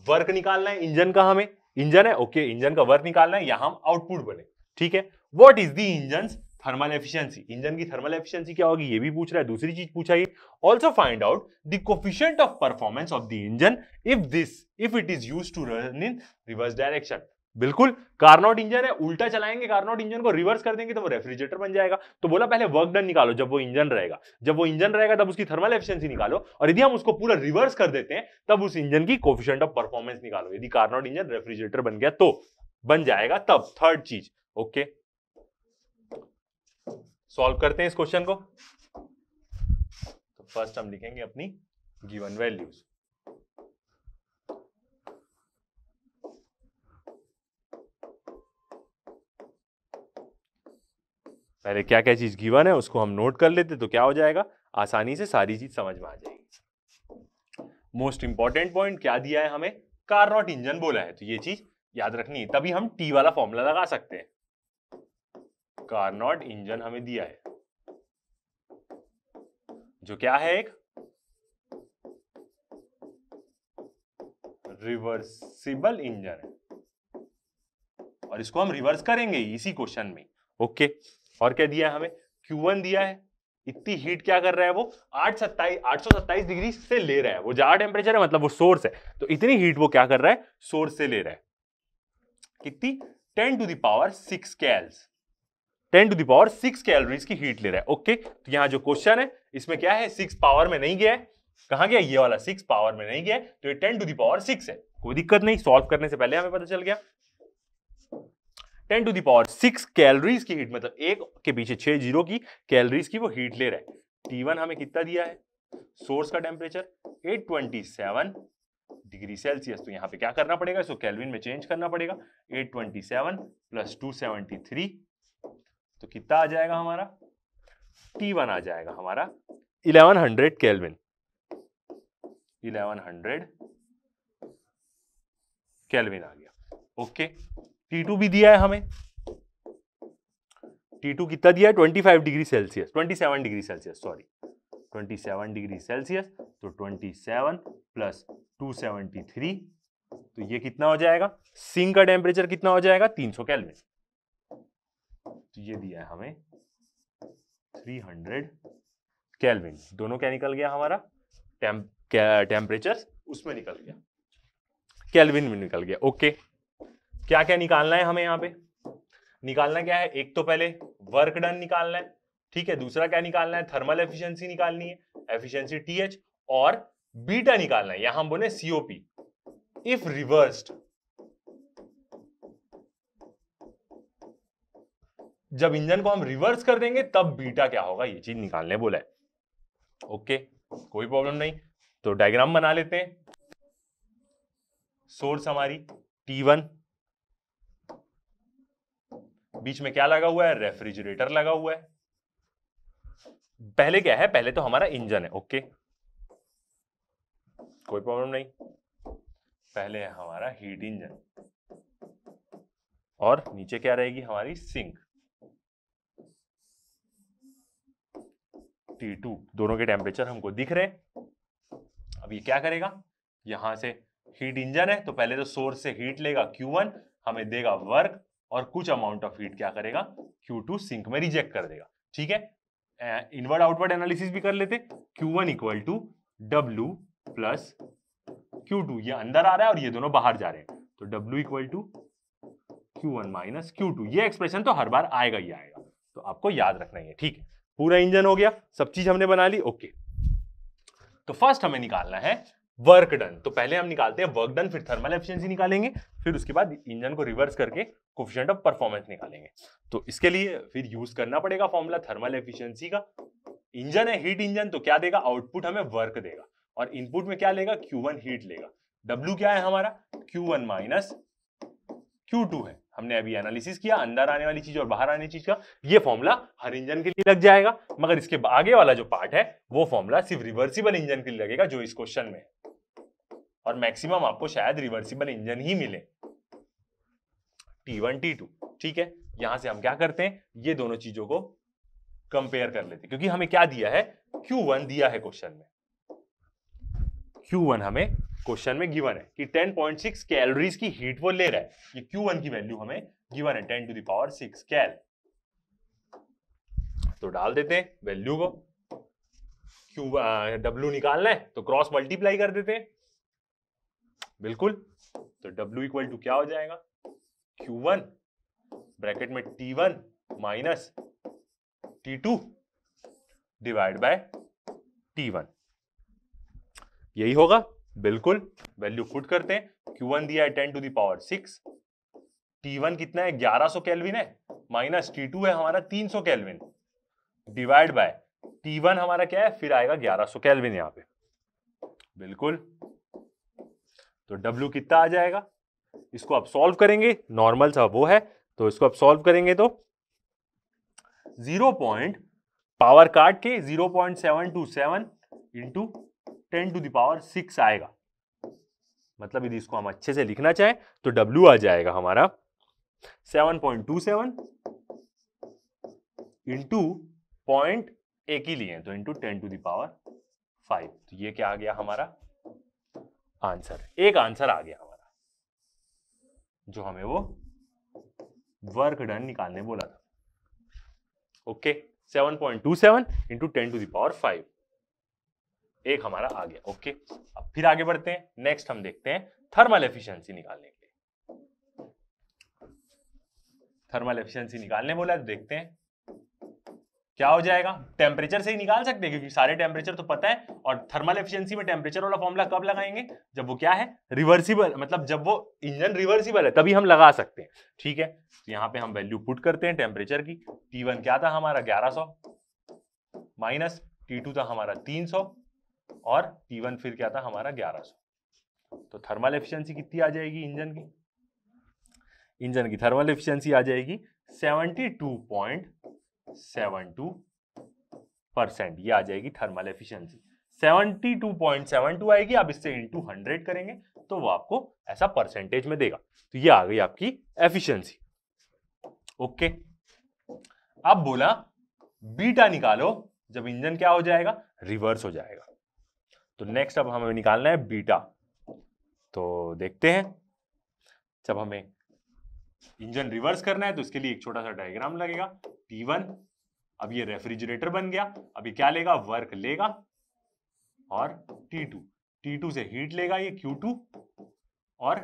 work निकालना है इंजन का हमें इंजन है ओके okay, इंजन का वर्क निकालना है या हम आउटपुट बने ठीक है what is the engine thermal efficiency engine की थर्मल एफिशिएंसी क्या होगी ये भी पूछ रहा है दूसरी चीज पूछा ये also find out the coefficient of performance of the engine if this if it is use to run in reverse direction बिल्कुल कार्नोट इंजन है उल्टा चलाएंगे कार्नोट इंजन को रिवर्स कर देंगे तो वो रेफ्रिजरेटर बन जाएगा तो बोला पहले वर्क डन निकालो जब वो इंजन रहेगा जब वो इंजन रहेगा तब उसकी थर्मल एफिशिएंसी निकालो और यदि हम उसको पूरा रिवर्स कर देते हैं तब उस इंजन की कोफिशियंट ऑफ परफॉर्मेंस निकालो यदि कार्नोट इंजन रेफ्रिजरेटर बन गया तो बन जाएगा तब थर्ड चीज ओके सॉल्व करते हैं इस क्वेश्चन को तो फर्स्ट हम लिखेंगे अपनी गिवन वैल्यूज पहले क्या क्या चीज़ गिवन है उसको हम नोट कर लेते तो क्या हो जाएगा आसानी से सारी चीज़ समझ में आ जाएगी मोस्ट इंपॉर्टेंट पॉइंट क्या दिया है हमें कार नॉट इंजन बोला है तो ये चीज़ याद रखनी है तभी हम टी वाला फॉर्मूला लगा सकते हैं कार नॉट इंजन हमें दिया है जो क्या है एक रिवर्सिबल इंजन है और इसको हम रिवर्स करेंगे इसी क्वेश्चन में ओके okay. और क्या दिया है हमें Q1 दिया है इतनी हीट क्या कर रहा है वो आठ सत्ताईस आठ सौ सत्ताईस डिग्री से ले रहा है वो जहाँ टेम्परेचर है मतलब वो सोर्स है तो इतनी हीट वो क्या कर रहा है सोर्स से ले रहा है कितनी ten to the power six cals ten to the power six calories की हीट ले रहा है ओके तो यहाँ जो क्वेश्चन है इसमें क्या है सिक्स पावर में नहीं गया है कहा गया ये वाला सिक्स पावर में नहीं गया है तो ये टेन टू दावर सिक्स है कोई दिक्कत नहीं सॉल्व करने से पहले हमें पता चल गया ten to the power six calories की हीट मतलब एक के पीछे छह जीरो की कैलोरीज की वो हीट ले रहा है टी वन हमें कितना दिया है सोर्स का temperature at twenty seven degree Celsius तो यहाँ पे क्या करना पड़ेगा इसको कैलविन में चेंज करना पड़ेगा at twenty seven plus two seventy three तो कितना आ जाएगा हमारा टी वन आ जाएगा हमारा eleven hundred kelvin eleven hundred kelvin आ गया ओके टी टू भी दिया है हमें टी टू कितना दिया है twenty five degree Celsius twenty seven degree Celsius sorry twenty seven degree Celsius तो twenty seven plus two seventy three तो ये कितना हो जाएगा सिंक का टेम्परेचर कितना हो जाएगा तीन सौ कैलविन तो ये दिया है हमें थ्री हंड्रेड कैलविन दोनों क्या निकल गया हमारा टेम्परेचर उसमें निकल गया कैलविन में निकल गया ओके okay. क्या क्या निकालना है हमें यहाँ पे निकालना क्या है एक तो पहले वर्क डन निकालना है ठीक है दूसरा क्या निकालना है थर्मल एफिशिएंसी निकालनी है एफिशिएंसी टीएच और बीटा निकालना है यहां हम बोले सीओपी इफ रिवर्स्ड जब इंजन को हम रिवर्स कर देंगे तब बीटा क्या होगा ये चीज निकालने बोला है ओके कोई प्रॉब्लम नहीं तो डायग्राम बना लेते हैं सोर्स हमारी टी वन बीच में क्या लगा हुआ है रेफ्रिजरेटर लगा हुआ है पहले क्या है पहले तो हमारा इंजन है ओके कोई प्रॉब्लम नहीं पहले है हमारा हीट इंजन और नीचे क्या रहेगी हमारी सिंक टी टू दोनों के टेम्परेचर हमको दिख रहे हैं अब ये क्या करेगा यहां से हीट इंजन है तो पहले तो सोर्स से हीट लेगा Q1 हमें देगा वर्क और कुछ अमाउंट ऑफ हीट क्या करेगा Q2 सिंक में रिजेक्ट कर देगा ठीक है इनवर्ड आउटवर्ड एनालिसिस भी कर लेते Q1 equal to W plus Q ये अंदर आ रहा है और ये दोनों बाहर जा रहे हैं तो W equal to Q one minus Q two ये एक्सप्रेशन तो हर बार आएगा ही आएगा तो आपको याद रखना है ठीक है पूरा इंजन हो गया सब चीज हमने बना ली ओके तो फर्स्ट हमें निकालना है वर्क डन तो पहले हम निकालते हैं वर्क डन फिर थर्मल एफिशिएंसी निकालेंगे फिर उसके बाद इंजन को रिवर्स करके कोफिशिएंट ऑफ परफॉर्मेंस निकालेंगे तो इसके लिए फिर यूज करना पड़ेगा फॉर्मूला थर्मल एफिशिएंसी का इंजन है हीट इंजन तो क्या देगा आउटपुट हमें वर्क देगा और इनपुट में क्या लेगा वन हीट लेगा डब्ल्यू क्या है हमारा क्यू वन माइनस क्यू है हमने अभी एनालिसिस किया अंदर आने वाली चीज और बाहर आने चीज का ये फॉर्मूला हर इंजन के लिए लग जाएगा मगर इसके आगे वाला जो पार्ट है वो फॉर्मूला सिर्फ रिवर्सिबल इंजन के लिए लगेगा जो इस क्वेश्चन में और मैक्सिमम आपको शायद रिवर्सिबल इंजन ही मिले टी वन टी टू ठीक है यहां से हम क्या करते हैं ये दोनों चीजों को कंपेयर कर लेते हैं क्योंकि हमें क्या दिया है Q1 दिया है क्वेश्चन में Q1 हमें क्वेश्चन में गिवन है कि 10.6 कैलोरीज की हीट वो ले रहा है ये Q1 की वैल्यू हमें गिवन है 10 टू दावर 6 कैल तो डाल देते हैं वैल्यू को Q W निकालना है तो क्रॉस मल्टीप्लाई कर देते हैं बिल्कुल तो W इक्वल टू क्या हो जाएगा Q1 ब्रैकेट में T1 one minus T divide by T यही होगा बिल्कुल वैल्यू फुट करते हैं Q1 दिया है 10 टू पावर 6 T1 कितना है 1100 कैलविन है माइनस T2 है हमारा 300 कैलविन डिवाइड बाय T1 हमारा क्या है फिर आएगा 1100 कैलविन यहां पे बिल्कुल तो W कितना आ जाएगा इसको आप सॉल्व करेंगे नॉर्मल सा वो है तो इसको आप सॉल्व करेंगे तो जीरो पॉइंट पावर काट के zero point seven two seven into ten to the power six आएगा मतलब यदि इसको हम अच्छे से लिखना चाहें तो W आ जाएगा हमारा 7.27 इंटू पॉइंट एक ही लिए तो into ten to the power five तो ये क्या आ गया हमारा आंसर एक आंसर आ गया हमारा जो हमें वो वर्क डन निकालने बोला था okay 7.27 point two seven into ten to the power five एक हमारा आ गया ओके अब फिर आगे बढ़ते हैं नेक्स्ट हम देखते हैं थर्मल एफिशिएंसी निकालने के लिए थर्मल एफिशिएंसी निकालने बोला तो देखते हैं क्या हो जाएगा टेम्परेचर से ही निकाल सकते हैं क्योंकि सारे टेम्परेचर तो पता है और थर्मल एफिशिएंसी में टेम्परेचर वाला फॉर्मुला कब लगाएंगे जब वो क्या है रिवर्सिबल मतलब जब वो इंजन रिवर्सिबल है तभी हम लगा सकते हैं ठीक है तो यहाँ पे हम वैल्यू पुट करते हैं टेम्परेचर की टी वन क्या था हमारा ग्यारह सौ माइनस टी टू था हमारा तीन सौ और P1 फिर क्या था हमारा 1100 तो थर्मल एफिशिएंसी कितनी आ जाएगी इंजन की इंजन की थर्मल एफिशिएंसी आ जाएगी 72.72 परसेंट ये आ जाएगी थर्मल एफिशिएंसी 72.72 आएगी आप इससे इंटू हंड्रेड करेंगे तो वो आपको ऐसा परसेंटेज में देगा तो ये आ गई आपकी एफिशिएंसी ओके अब बोला बीटा निकालो जब इंजन क्या हो जाएगा रिवर्स हो जाएगा तो नेक्स्ट अब हमें निकालना है बीटा तो देखते हैं जब हमें इंजन रिवर्स करना है तो इसके लिए एक छोटा सा डायग्राम लगेगा टी वन अब ये रेफ्रिजरेटर बन गया अभी क्या लेगा वर्क लेगा और टी टू टी टू से हीट लेगा ये क्यू टू और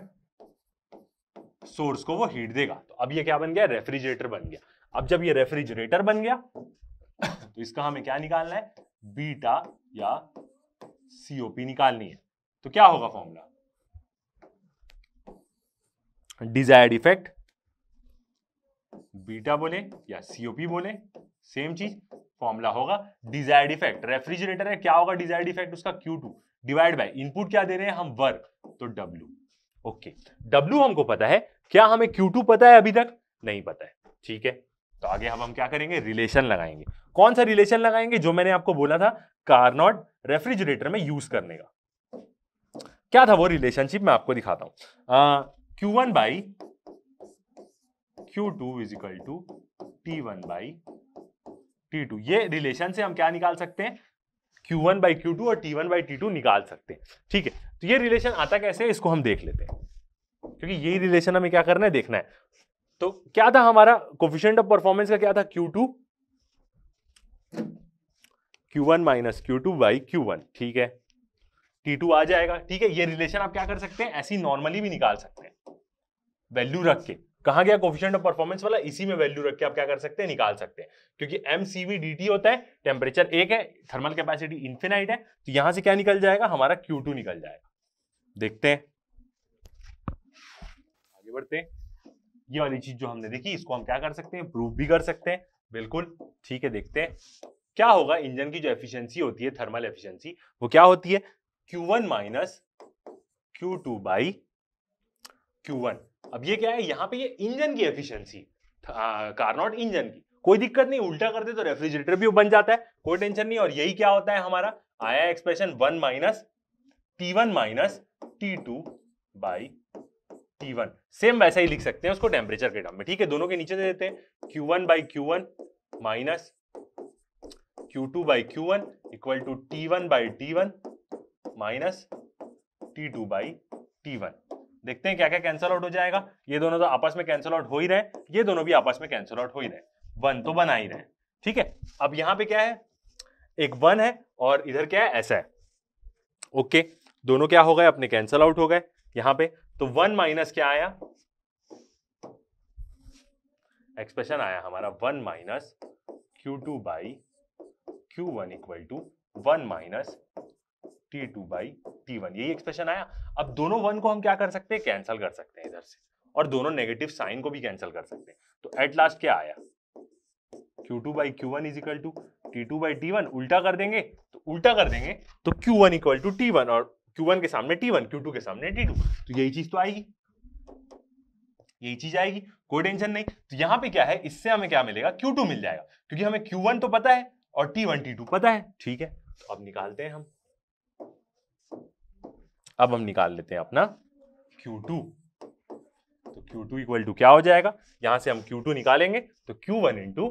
सोर्स को वो हीट देगा तो अब ये क्या बन गया रेफ्रिजरेटर बन गया अब जब ये रेफ्रिजरेटर बन गया तो इसका हमें क्या निकालना है बीटा या सीओपी निकालनी है तो क्या होगा फॉर्मूला डिजायर्ड इफेक्ट बीटा बोले या सीओपी बोले सेम चीज फॉर्मूला होगा डिजायर्ड इफेक्ट रेफ्रिजरेटर है क्या होगा डिजायर्ड इफेक्ट उसका Q two divide by input क्या दे रहे हैं हम वर्क तो डब्ल्यू ओके डब्ल्यू हमको पता है क्या हमें क्यू टू पता है अभी तक नहीं पता है ठीक है तो आगे हम हम क्या करेंगे रिलेशन लगाएंगे कौन सा रिलेशन लगाएंगे जो मैंने आपको बोला था कार्नॉट रेफ्रिजरेटर में यूज करने का क्या था वो रिलेशनशिप मैं आपको दिखाता हूं Q one by Q two is equal to T one by T two ये रिलेशन से हम क्या निकाल सकते हैं Q one by Q two और T one by T two निकाल सकते हैं ठीक है तो ये रिलेशन आता कैसे है इसको हम देख लेते हैं क्योंकि यही रिलेशन हमें क्या करना है देखना है तो क्या था हमारा कोफिशियंट ऑफ परफॉर्मेंस का क्या था Q two Q one minus Q two by Q one ठीक है टी टू आ जाएगा ठीक है ये रिलेशन आप क्या कर सकते हैं ऐसी नॉर्मली भी निकाल सकते हैं वैल्यू रख के कहा गया कोफिशियंट ऑफ परफॉर्मेंस वाला इसी में वैल्यू रख के आप क्या कर सकते हैं निकाल सकते हैं क्योंकि M C V D T होता है टेम्परेचर एक है थर्मल कैपेसिटी इन्फिनाइट है तो यहां से क्या निकल जाएगा हमारा क्यू टू निकल जाएगा देखते हैं आगे बढ़ते हैं ये वाली चीज जो हमने देखी इसको हम क्या कर सकते हैं प्रूफ भी कर सकते हैं बिल्कुल ठीक है देखते हैं क्या होगा इंजन की जो एफिशिएंसी होती है थर्मल एफिशिएंसी वो क्या होती है Q1 one minus Q two by Q अब ये क्या है यहां पे ये इंजन की एफिशिएंसी कार नॉट इंजन की कोई दिक्कत नहीं उल्टा कर दे तो रेफ्रिजरेटर भी बन जाता है कोई टेंशन नहीं और यही क्या होता है हमारा आया expression one minus T one minus T two by T one same वैसा ही लिख सकते हैं उसको टेम्परेचर के टर्म में ठीक है दोनों के नीचे दे देते हैं Q one by Q one minus Q2 by Q1 equal to T1 by T1 minus T2 by T1. देखते हैं क्या क्या कैंसल आउट हो जाएगा ये दोनों तो आपस में कैंसल आउट हो ही रहे ये दोनों भी आपस में कैंसल आउट हो ही रहे वन तो बना ही रहे ठीक है अब यहां पे क्या है एक वन है और इधर क्या है ऐसा है ओके दोनों क्या हो गए अपने कैंसल आउट हो गए यहां पे तो वन माइनस क्या आया एक्सप्रेशन आया हमारा one minus Q two by Q one equal to one minus T two by T one यही एक्सप्रेशन आया अब दोनों वन को हम क्या कर सकते हैं कैंसिल कर सकते हैं इधर से और दोनों नेगेटिव साइन को भी कैंसिल कर सकते हैं तो एट लास्ट क्या आया Q two by Q one is equal to T two by T one उल्टा कर देंगे तो उल्टा कर देंगे तो Q one equal to T one और क्यू वन के सामने टी वन क्यू टू के सामने टी टू तो यही चीज तो आएगी यही चीज आएगी कोई टेंशन नहीं तो यहां पे क्या है इससे हमें क्या मिलेगा Q2 मिल जाएगा क्योंकि हमें Q1 तो पता है और टी वन टी टू पता है ठीक है तो अब निकालते हैं हम अब हम निकाल लेते हैं अपना क्यू टू तो क्यू टू इक्वल टू क्या हो जाएगा यहां से हम क्यू टू निकालेंगे तो Q one into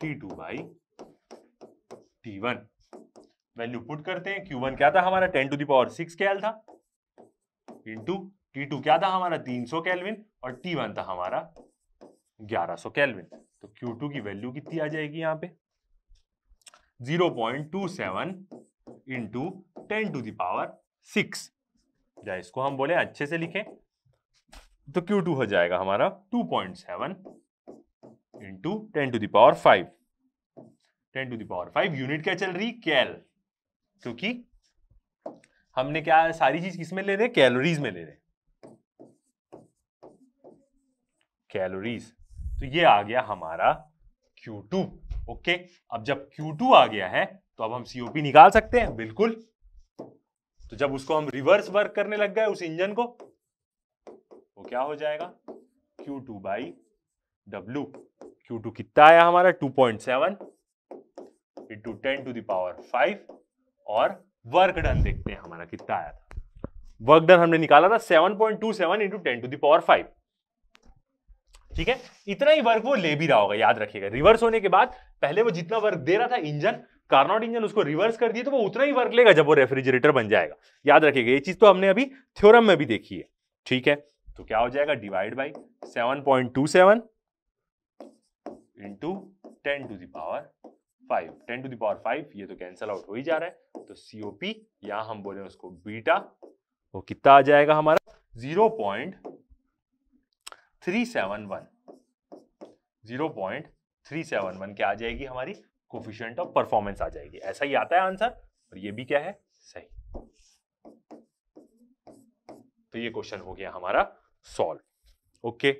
T two by T one value put करते हैं क्यू वन क्या था हमारा ten to the power six cal था इंटू टी टू क्या था हमारा तीन सौ कैलविन और टी वन था हमारा ग्यारह सौ कैलविन तो Q2 की वैल्यू कितनी आ जाएगी यहाँ पे 0.27 point two seven into ten to the power six या इसको हम बोले अच्छे से लिखें तो Q2 हो जाएगा हमारा 2.7 point seven into ten to the power five ten to the power five unit क्या चल रही कैल क्योंकि हमने क्या सारी चीज किसमें ले रहे कैलोरीज में ले रहे कैलोरीज तो ये आ गया हमारा Q2 ओके अब जब Q2 आ गया है तो अब हम सीओपी निकाल सकते हैं बिल्कुल तो जब उसको हम रिवर्स वर्क करने लग गए उस इंजन को वो तो क्या हो जाएगा Q2 two by W Q two कितना आया हमारा 2.7 point seven into ten to the power five और वर्क डन देखते हैं हमारा कितना आया था वर्क डन हमने निकाला था 7.27 point two seven into ten to the power five ठीक है इतना ही वर्क वो ले भी रहा होगा याद रखिएगा रिवर्स होने के बाद पहले वो जितना वर्क दे रहा था इंजन कार्नोट इंजन उसको रिवर्स कर दिए तो वो उतना ही वर्क लेगा जब वो रेफ्रिजरेटर बन जाएगा याद रखिएगा ये चीज तो हमने अभी थ्योरम में भी देखी है ठीक है तो क्या हो जाएगा divide by seven point two seven into ten to the power five ten to the power five ये तो कैंसल आउट हो ही जा रहा है तो सीओपी यहां हम बोले उसको बीटा वो कितना आ जाएगा हमारा zero point 0.371 zero point three seven one क्या आ जाएगी हमारी कोफिशियंट ऑफ परफॉर्मेंस आ जाएगी ऐसा ही आता है आंसर और ये भी क्या है सही तो ये क्वेश्चन हो गया हमारा सॉल्व ओके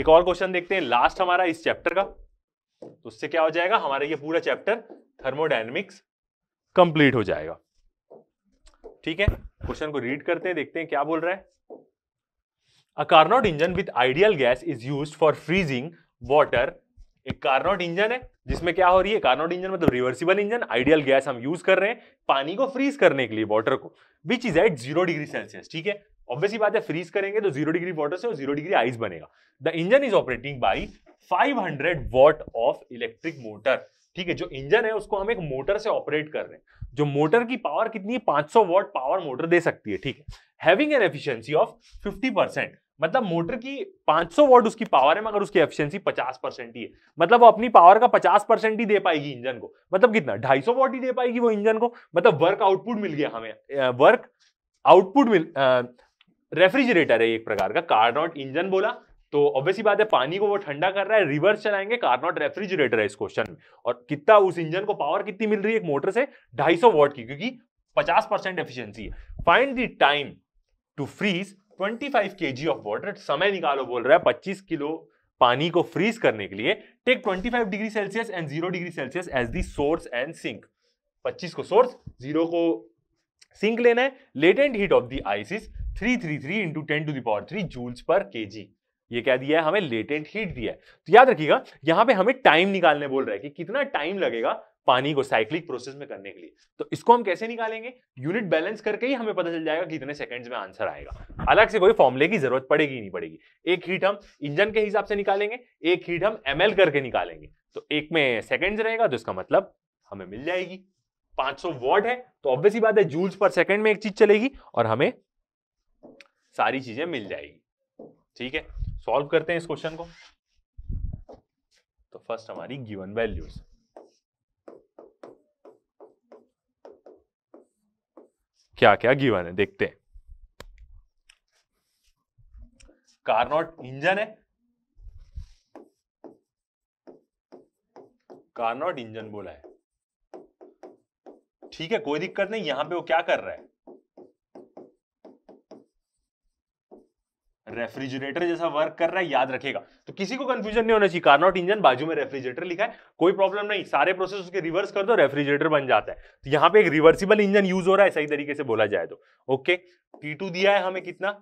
एक और क्वेश्चन देखते हैं लास्ट हमारा इस चैप्टर का तो उससे क्या हो जाएगा हमारा ये पूरा चैप्टर थर्मोडाइनमिक्स कंप्लीट हो जाएगा ठीक है क्वेश्चन को रीड करते हैं देखते हैं क्या बोल रहा है A Carnot engine with ideal gas is used for freezing water. एक कार्नोट इंजन है जिसमें क्या हो रही है कार्नोट इंजन मतलब रिवर्सिबल इंजन आइडियल गैस हम यूज कर रहे हैं पानी को फ्रीज करने के लिए वाटर को which is at zero degree Celsius ठीक है ऑब्वियसली बात है फ्रीज करेंगे तो जीरो डिग्री वाटर से और जीरो डिग्री आइस बनेगा the engine is operating by five hundred watt of electric motor ठीक है जो इंजन है उसको हम एक मोटर से ऑपरेट कर रहे हैं जो मोटर की पावर कितनी है 500 वॉट पावर मोटर दे सकती है ठीक है having an efficiency of 50 percent मतलब मोटर की 500 वोट उसकी पावर है मगर उसकी एफिशिएंसी 50 परसेंट ही है मतलब वो अपनी पावर का 50 परसेंट ही दे पाएगी इंजन को मतलब कितना 250 वोट ही दे पाएगी वो इंजन को मतलब वर्क आउटपुट मिल गया हमें वर्क आउटपुट मिल रेफ्रिजरेटर है एक प्रकार का कार्नॉट इंजन बोला तो ऑब्वियसली बात है पानी को वो ठंडा कर रहा है रिवर्स चलाएंगे कार्नॉट रेफ्रिजरेटर है इस क्वेश्चन में और कितना उस इंजन को पावर कितनी मिल रही है एक मोटर से ढाई सौ की क्योंकि पचास परसेंट एफिशियंसी है find the time to freeze twenty five K G of water समय निकालो बोल रहा है पच्चीस किलो पानी को फ्रीज करने के लिए take twenty five degree Celsius and zero degree Celsius as the source and sink पच्चीस को सोर्स जीरो को सिंक लेना है latent heat of the ice is three three three into ten to the power three joules per K जी ये क्या दिया है हमें लेटेंट हीट दिया है तो याद रखिएगा यहां पे हमें टाइम निकालने बोल रहा है कि कितना टाइम लगेगा पानी को साइक्लिक प्रोसेस में करने के लिए तो इसको हम कैसे निकालेंगे यूनिट बैलेंस करके ही हमें पता चल जाएगा कि इतने सेकंड्स में आंसर आएगा अलग से कोई फॉर्मूले की जरूरत पड़ेगी नहीं पड़ेगी एक हीट हम इंजन के हिसाब से निकालेंगे एक हीट हम एम करके निकालेंगे तो एक में सेकेंड्स रहेगा तो इसका मतलब हमें मिल जाएगी पांच सौ है तो ऑब्वियसली बात है जूल्स पर सेकेंड में एक चीज चलेगी और हमें सारी चीजें मिल जाएगी ठीक है सॉल्व करते हैं इस क्वेश्चन को तो फर्स्ट हमारी गिवन वैल्यूज क्या क्या गिवन है देखते हैं कार्नोट इंजन है कार्नोट इंजन बोला है ठीक है कोई दिक्कत नहीं यहां पे वो क्या कर रहा है रेफ्रिजरेटर जैसा वर्क कर रहा है याद रखेगा तो किसी को कंफ्यूजन नहीं होना चाहिए कार्नोट इंजन बाजू में रेफ्रिजरेटर लिखा है कोई प्रॉब्लम नहीं सारे प्रोसेस उसके रिवर्स कर दो रेफ्रिजरेटर बन जाता है तो यहाँ पे एक रिवर्सिबल इंजन यूज हो रहा है सही तरीके से बोला जाए तो ओके टी दिया है हमें कितना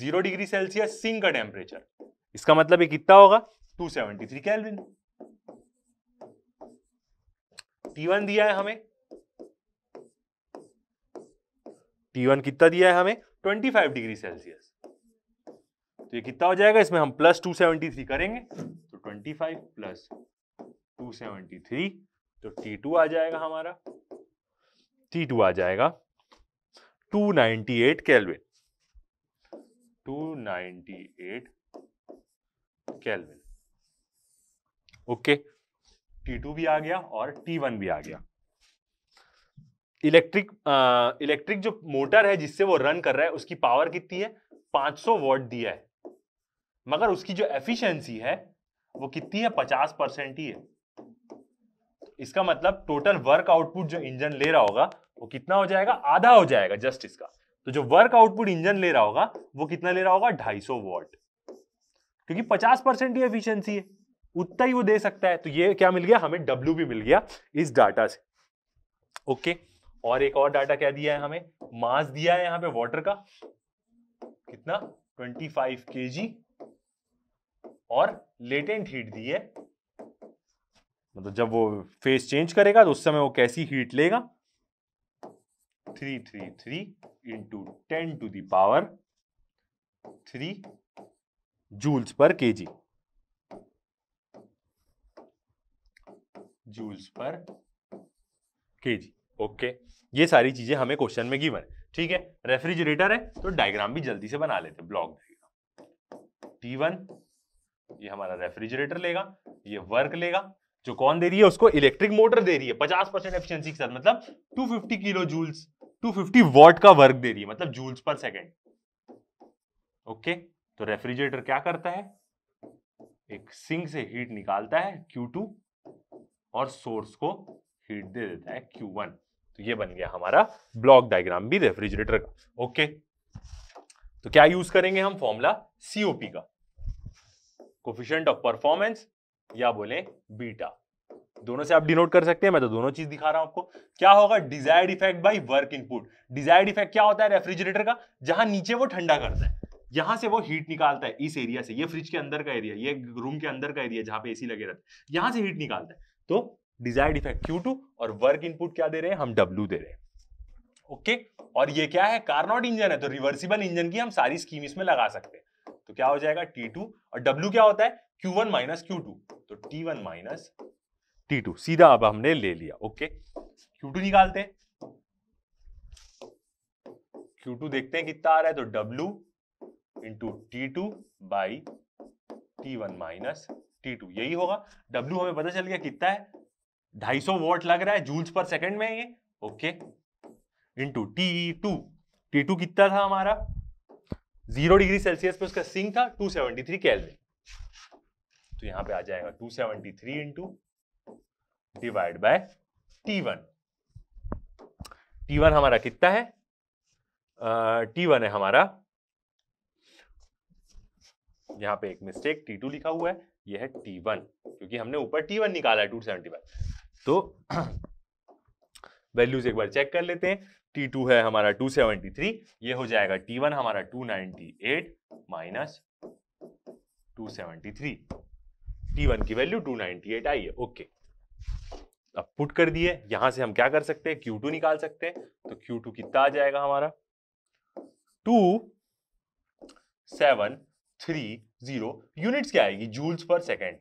जीरो डिग्री सेल्सियस सिंग का टेम्परेचर इसका मतलब कितना होगा two seventy three kelvin T दिया है हमें टी कितना दिया है हमें 25 डिग्री सेल्सियस तो ये कितना हो जाएगा इसमें हम प्लस टू सेवेंटी थ्री करेंगे तो twenty five plus two seventy three तो टी टू आ जाएगा हमारा टी टू आ जाएगा two ninety eight kelvin two ninety eight kelvin okay T two भी आ गया और टी वन भी आ गया इलेक्ट्रिक इलेक्ट्रिक जो मोटर है जिससे वो रन कर रहा है उसकी पावर कितनी है 500 वॉट दिया है मगर उसकी जो एफिशिएंसी है वो कितनी है पचास परसेंट ही है इसका मतलब टोटल वर्क आउटपुट जो इंजन ले रहा होगा वो कितना हो जाएगा आधा हो जाएगा जस्ट इसका तो जो वर्क आउटपुट इंजन ले रहा होगा वो कितना ले रहा होगा ढाई सौ क्योंकि पचास परसेंट ही है उतना ही वो दे सकता है तो ये क्या मिल गया हमें डब्ल्यू भी मिल गया इस डाटा से ओके और एक और डाटा क्या दिया है हमें मास दिया है यहां पे वाटर का कितना 25 जी और लेटेंट हीट दी है मतलब जब वो फेस चेंज करेगा तो उस समय वो कैसी हीट लेगा three three three into ten to the power three joules per K ji joules per K ji okay ये सारी चीजें हमें क्वेश्चन में गिवन है ठीक है रेफ्रिजरेटर है तो डायग्राम भी जल्दी से बना लेते ब्लॉक डायग्राम टी वन ये हमारा रेफ्रिजरेटर लेगा ये वर्क लेगा जो कौन दे रही है उसको इलेक्ट्रिक मोटर दे रही है पचास परसेंट एफिशियंसी के साथ मतलब 250 किलो जूल्स 250 वॉट का वर्क दे रही है मतलब जूल्स पर सेकेंड ओके तो रेफ्रिजरेटर क्या करता है एक सिंक से हीट निकालता है Q2 और सोर्स को हीट दे देता है Q1 तो ये बन गया हमारा ब्लॉक डायग्राम भी रेफ्रिजरेटर का ओके तो क्या यूज करेंगे हम फॉर्मूला सीओपी का कोफिशियंट ऑफ परफॉर्मेंस या बोले बीटा दोनों से आप डिनोट कर सकते हैं मैं तो दोनों चीज दिखा रहा हूं आपको क्या होगा desired effect by work input desired effect क्या होता है रेफ्रिजरेटर का जहां नीचे वो ठंडा करता है यहां से वो हीट निकालता है इस एरिया से ये फ्रिज के अंदर का एरिया ये रूम के अंदर का एरिया जहां पे एसी लगे रहते हैं यहां से हीट निकालता है तो डिजायर्ड इफेक्ट टू और वर्क इनपुट क्या दे रहे हैं हम डब्ल्यू दे रहे हैं ओके और ये क्या है कार्नोट इंजन है तो रिवर्सिबल इंजन की हम सारी स्कीम इसमें लगा सकते हैं तो क्या हो जाएगा टी टू और डब्ल्यू क्या होता है Q one minus Q two तो T one minus T two सीधा अब हमने ले लिया ओके क्यू टू निकालते हैं क्यू टू देखते हैं कितना आ रहा है तो W into T two by T one minus T two यही होगा डब्ल्यू हमें पता चल गया कितना है ढाई सौ वॉट लग रहा है जूल्स पर सेकंड में ये okay into T two T two कितना था हमारा जीरो डिग्री सेल्सियस पे उसका सिंक था 273 सेवेंटी तो यहां पे आ जाएगा 273 seventy three into divide by T one T one हमारा कितना है टी वन है हमारा यहां पे एक मिस्टेक टी टू लिखा हुआ है यह है टी वन क्योंकि हमने ऊपर टी वन निकाला है टू सेवेंटी तो वैल्यूज एक बार चेक कर लेते हैं टी टू है हमारा टू सेवेंटी थ्री ये हो जाएगा टी वन हमारा two ninety eight minus two seventy three T one की वैल्यू टू नाइनटी एट आई है ओके अब पुट कर दिए यहां से हम क्या कर सकते हैं क्यू टू निकाल सकते हैं तो क्यू टू कितना आ जाएगा हमारा two seven three zero units क्या आएगी जूल्स पर सेकेंड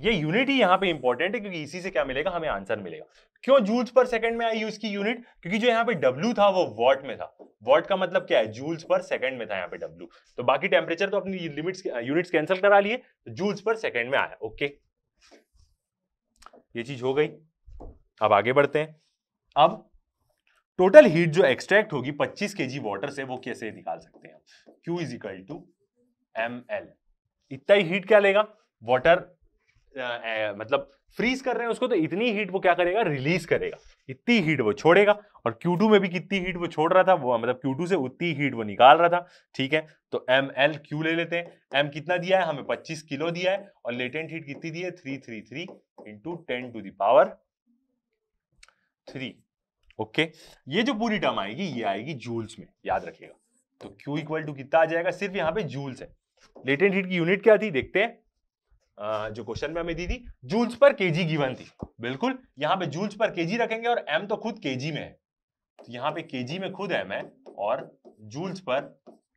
ये यूनिटी ही यहाँ पे इंपॉर्टेंट है क्योंकि इसी से क्या मिलेगा हमें आंसर मिलेगा क्यों जूल्स पर सेकंड में आई यूज की यूनिट क्योंकि जो यहाँ पे डब्ल्यू था वो वॉट में था वॉट का मतलब क्या है जूल्स पर सेकंड में था यहाँ पे डब्ल्यू तो बाकी टेम्परेचर तो अपनी लिमिट्स यूनिट्स कैंसिल करा लिए तो जूल्स पर सेकंड में आया ओके ये चीज हो गई अब आगे बढ़ते हैं अब टोटल हीट जो एक्सट्रैक्ट होगी पच्चीस के वाटर से वो कैसे निकाल सकते हैं Q is equal to M इतना ही हीट क्या लेगा वॉटर मतलब फ्रीज कर रहे हैं उसको तो इतनी हीट वो क्या करेगा रिलीज करेगा इतनी हीट वो छोड़ेगा और Q2 में भी कितनी हीट वो छोड़ रहा था वो मतलब Q2 से उतनी हीट वो निकाल रहा था ठीक है तो एम एल क्यू ले लेते हैं एम कितना दिया है हमें 25 किलो दिया है और लेटेंट हीट कितनी दी है three three three into ten to the power three okay ये जो पूरी टर्म आएगी ये आएगी जूल्स में याद रखिएगा तो क्यू इक्वल टू कितना आ जाएगा सिर्फ यहाँ पे जूल्स है लेटेंट हीट की यूनिट क्या थी देखते हैं जो क्वेश्चन में हमें दी थी जूल्स पर केजी गिवन थी बिल्कुल यहाँ पे जूल्स पर केजी रखेंगे और एम तो खुद केजी में है तो यहाँ पे केजी में खुद एम है और जूल्स पर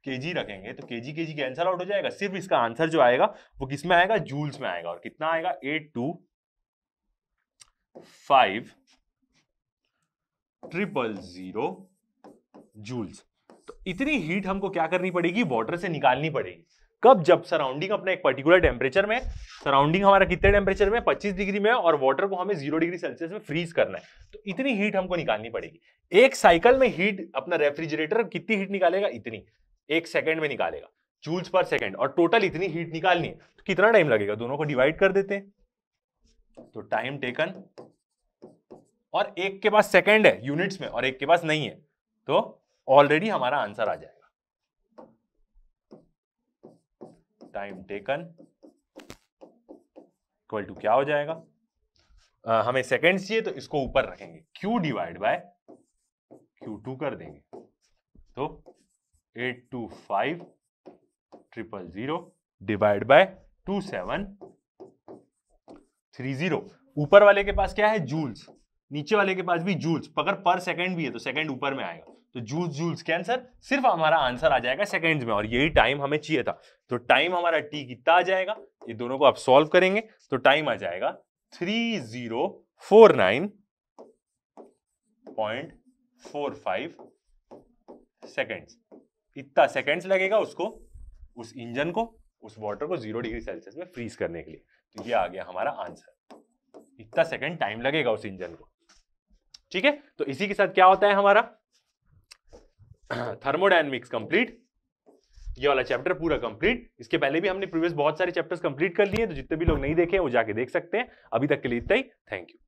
केजी रखेंगे तो केजी केजी आंसर आउट हो जाएगा सिर्फ इसका आंसर जो आएगा वो किस में आएगा जूल्स में आएगा और कितना आएगा eight two five triple zero joules तो इतनी हीट हमको क्या करनी पड़ेगी वाटर से निकालनी पड़ेगी कब जब सराउंडिंग अपने एक पर्टिकुलर टेम्परेचर में सराउंडिंग हमारा कितने टेम्परेचर में 25 डिग्री में और वाटर को हमें जीरो डिग्री सेल्सियस में फ्रीज करना है तो इतनी हीट हमको निकालनी पड़ेगी एक साइकिल में हीट अपना रेफ्रिजरेटर कितनी हीट निकालेगा इतनी एक सेकेंड में निकालेगा जूल्स पर सेकेंड और टोटल इतनी हीट निकालनी है तो कितना टाइम लगेगा दोनों को डिवाइड कर देते हैं तो टाइम टेकन और एक के पास सेकेंड है यूनिट्स में और एक के पास नहीं है तो ऑलरेडी हमारा आंसर आ जाए टाइम टेकन इक्वल टू क्या हो जाएगा uh, हमें सेकेंड चाहिए तो इसको ऊपर रखेंगे Q divide by Q two कर देंगे तो eight two five triple zero divide by two seven three zero ऊपर वाले के पास क्या है जूल्स नीचे वाले के पास भी जूल्स अगर पर सेकेंड भी है तो सेकंड ऊपर में आएगा तो जूल जूल्स के आंसर सिर्फ हमारा आंसर आ जाएगा सेकेंड में और यही टाइम हमें चाहिए था तो टाइम हमारा टी कितना आ जाएगा ये दोनों को आप सॉल्व करेंगे तो टाइम आ जाएगा three zero four nine point four five seconds इतना सेकेंड्स लगेगा उसको उस इंजन को उस वाटर को जीरो डिग्री सेल्सियस में फ्रीज करने के लिए तो ये आ गया हमारा आंसर इतना सेकेंड टाइम लगेगा उस इंजन को ठीक है तो इसी के साथ क्या होता है हमारा थर्मोडाइनमिक्स कंप्लीट ये वाला चैप्टर पूरा कंप्लीट इसके पहले भी हमने प्रीवियस बहुत सारे चैप्टर्स कंप्लीट कर लिए तो जितने भी लोग नहीं देखे वो जाके देख सकते हैं अभी तक के लिए इतना ही थैंक यू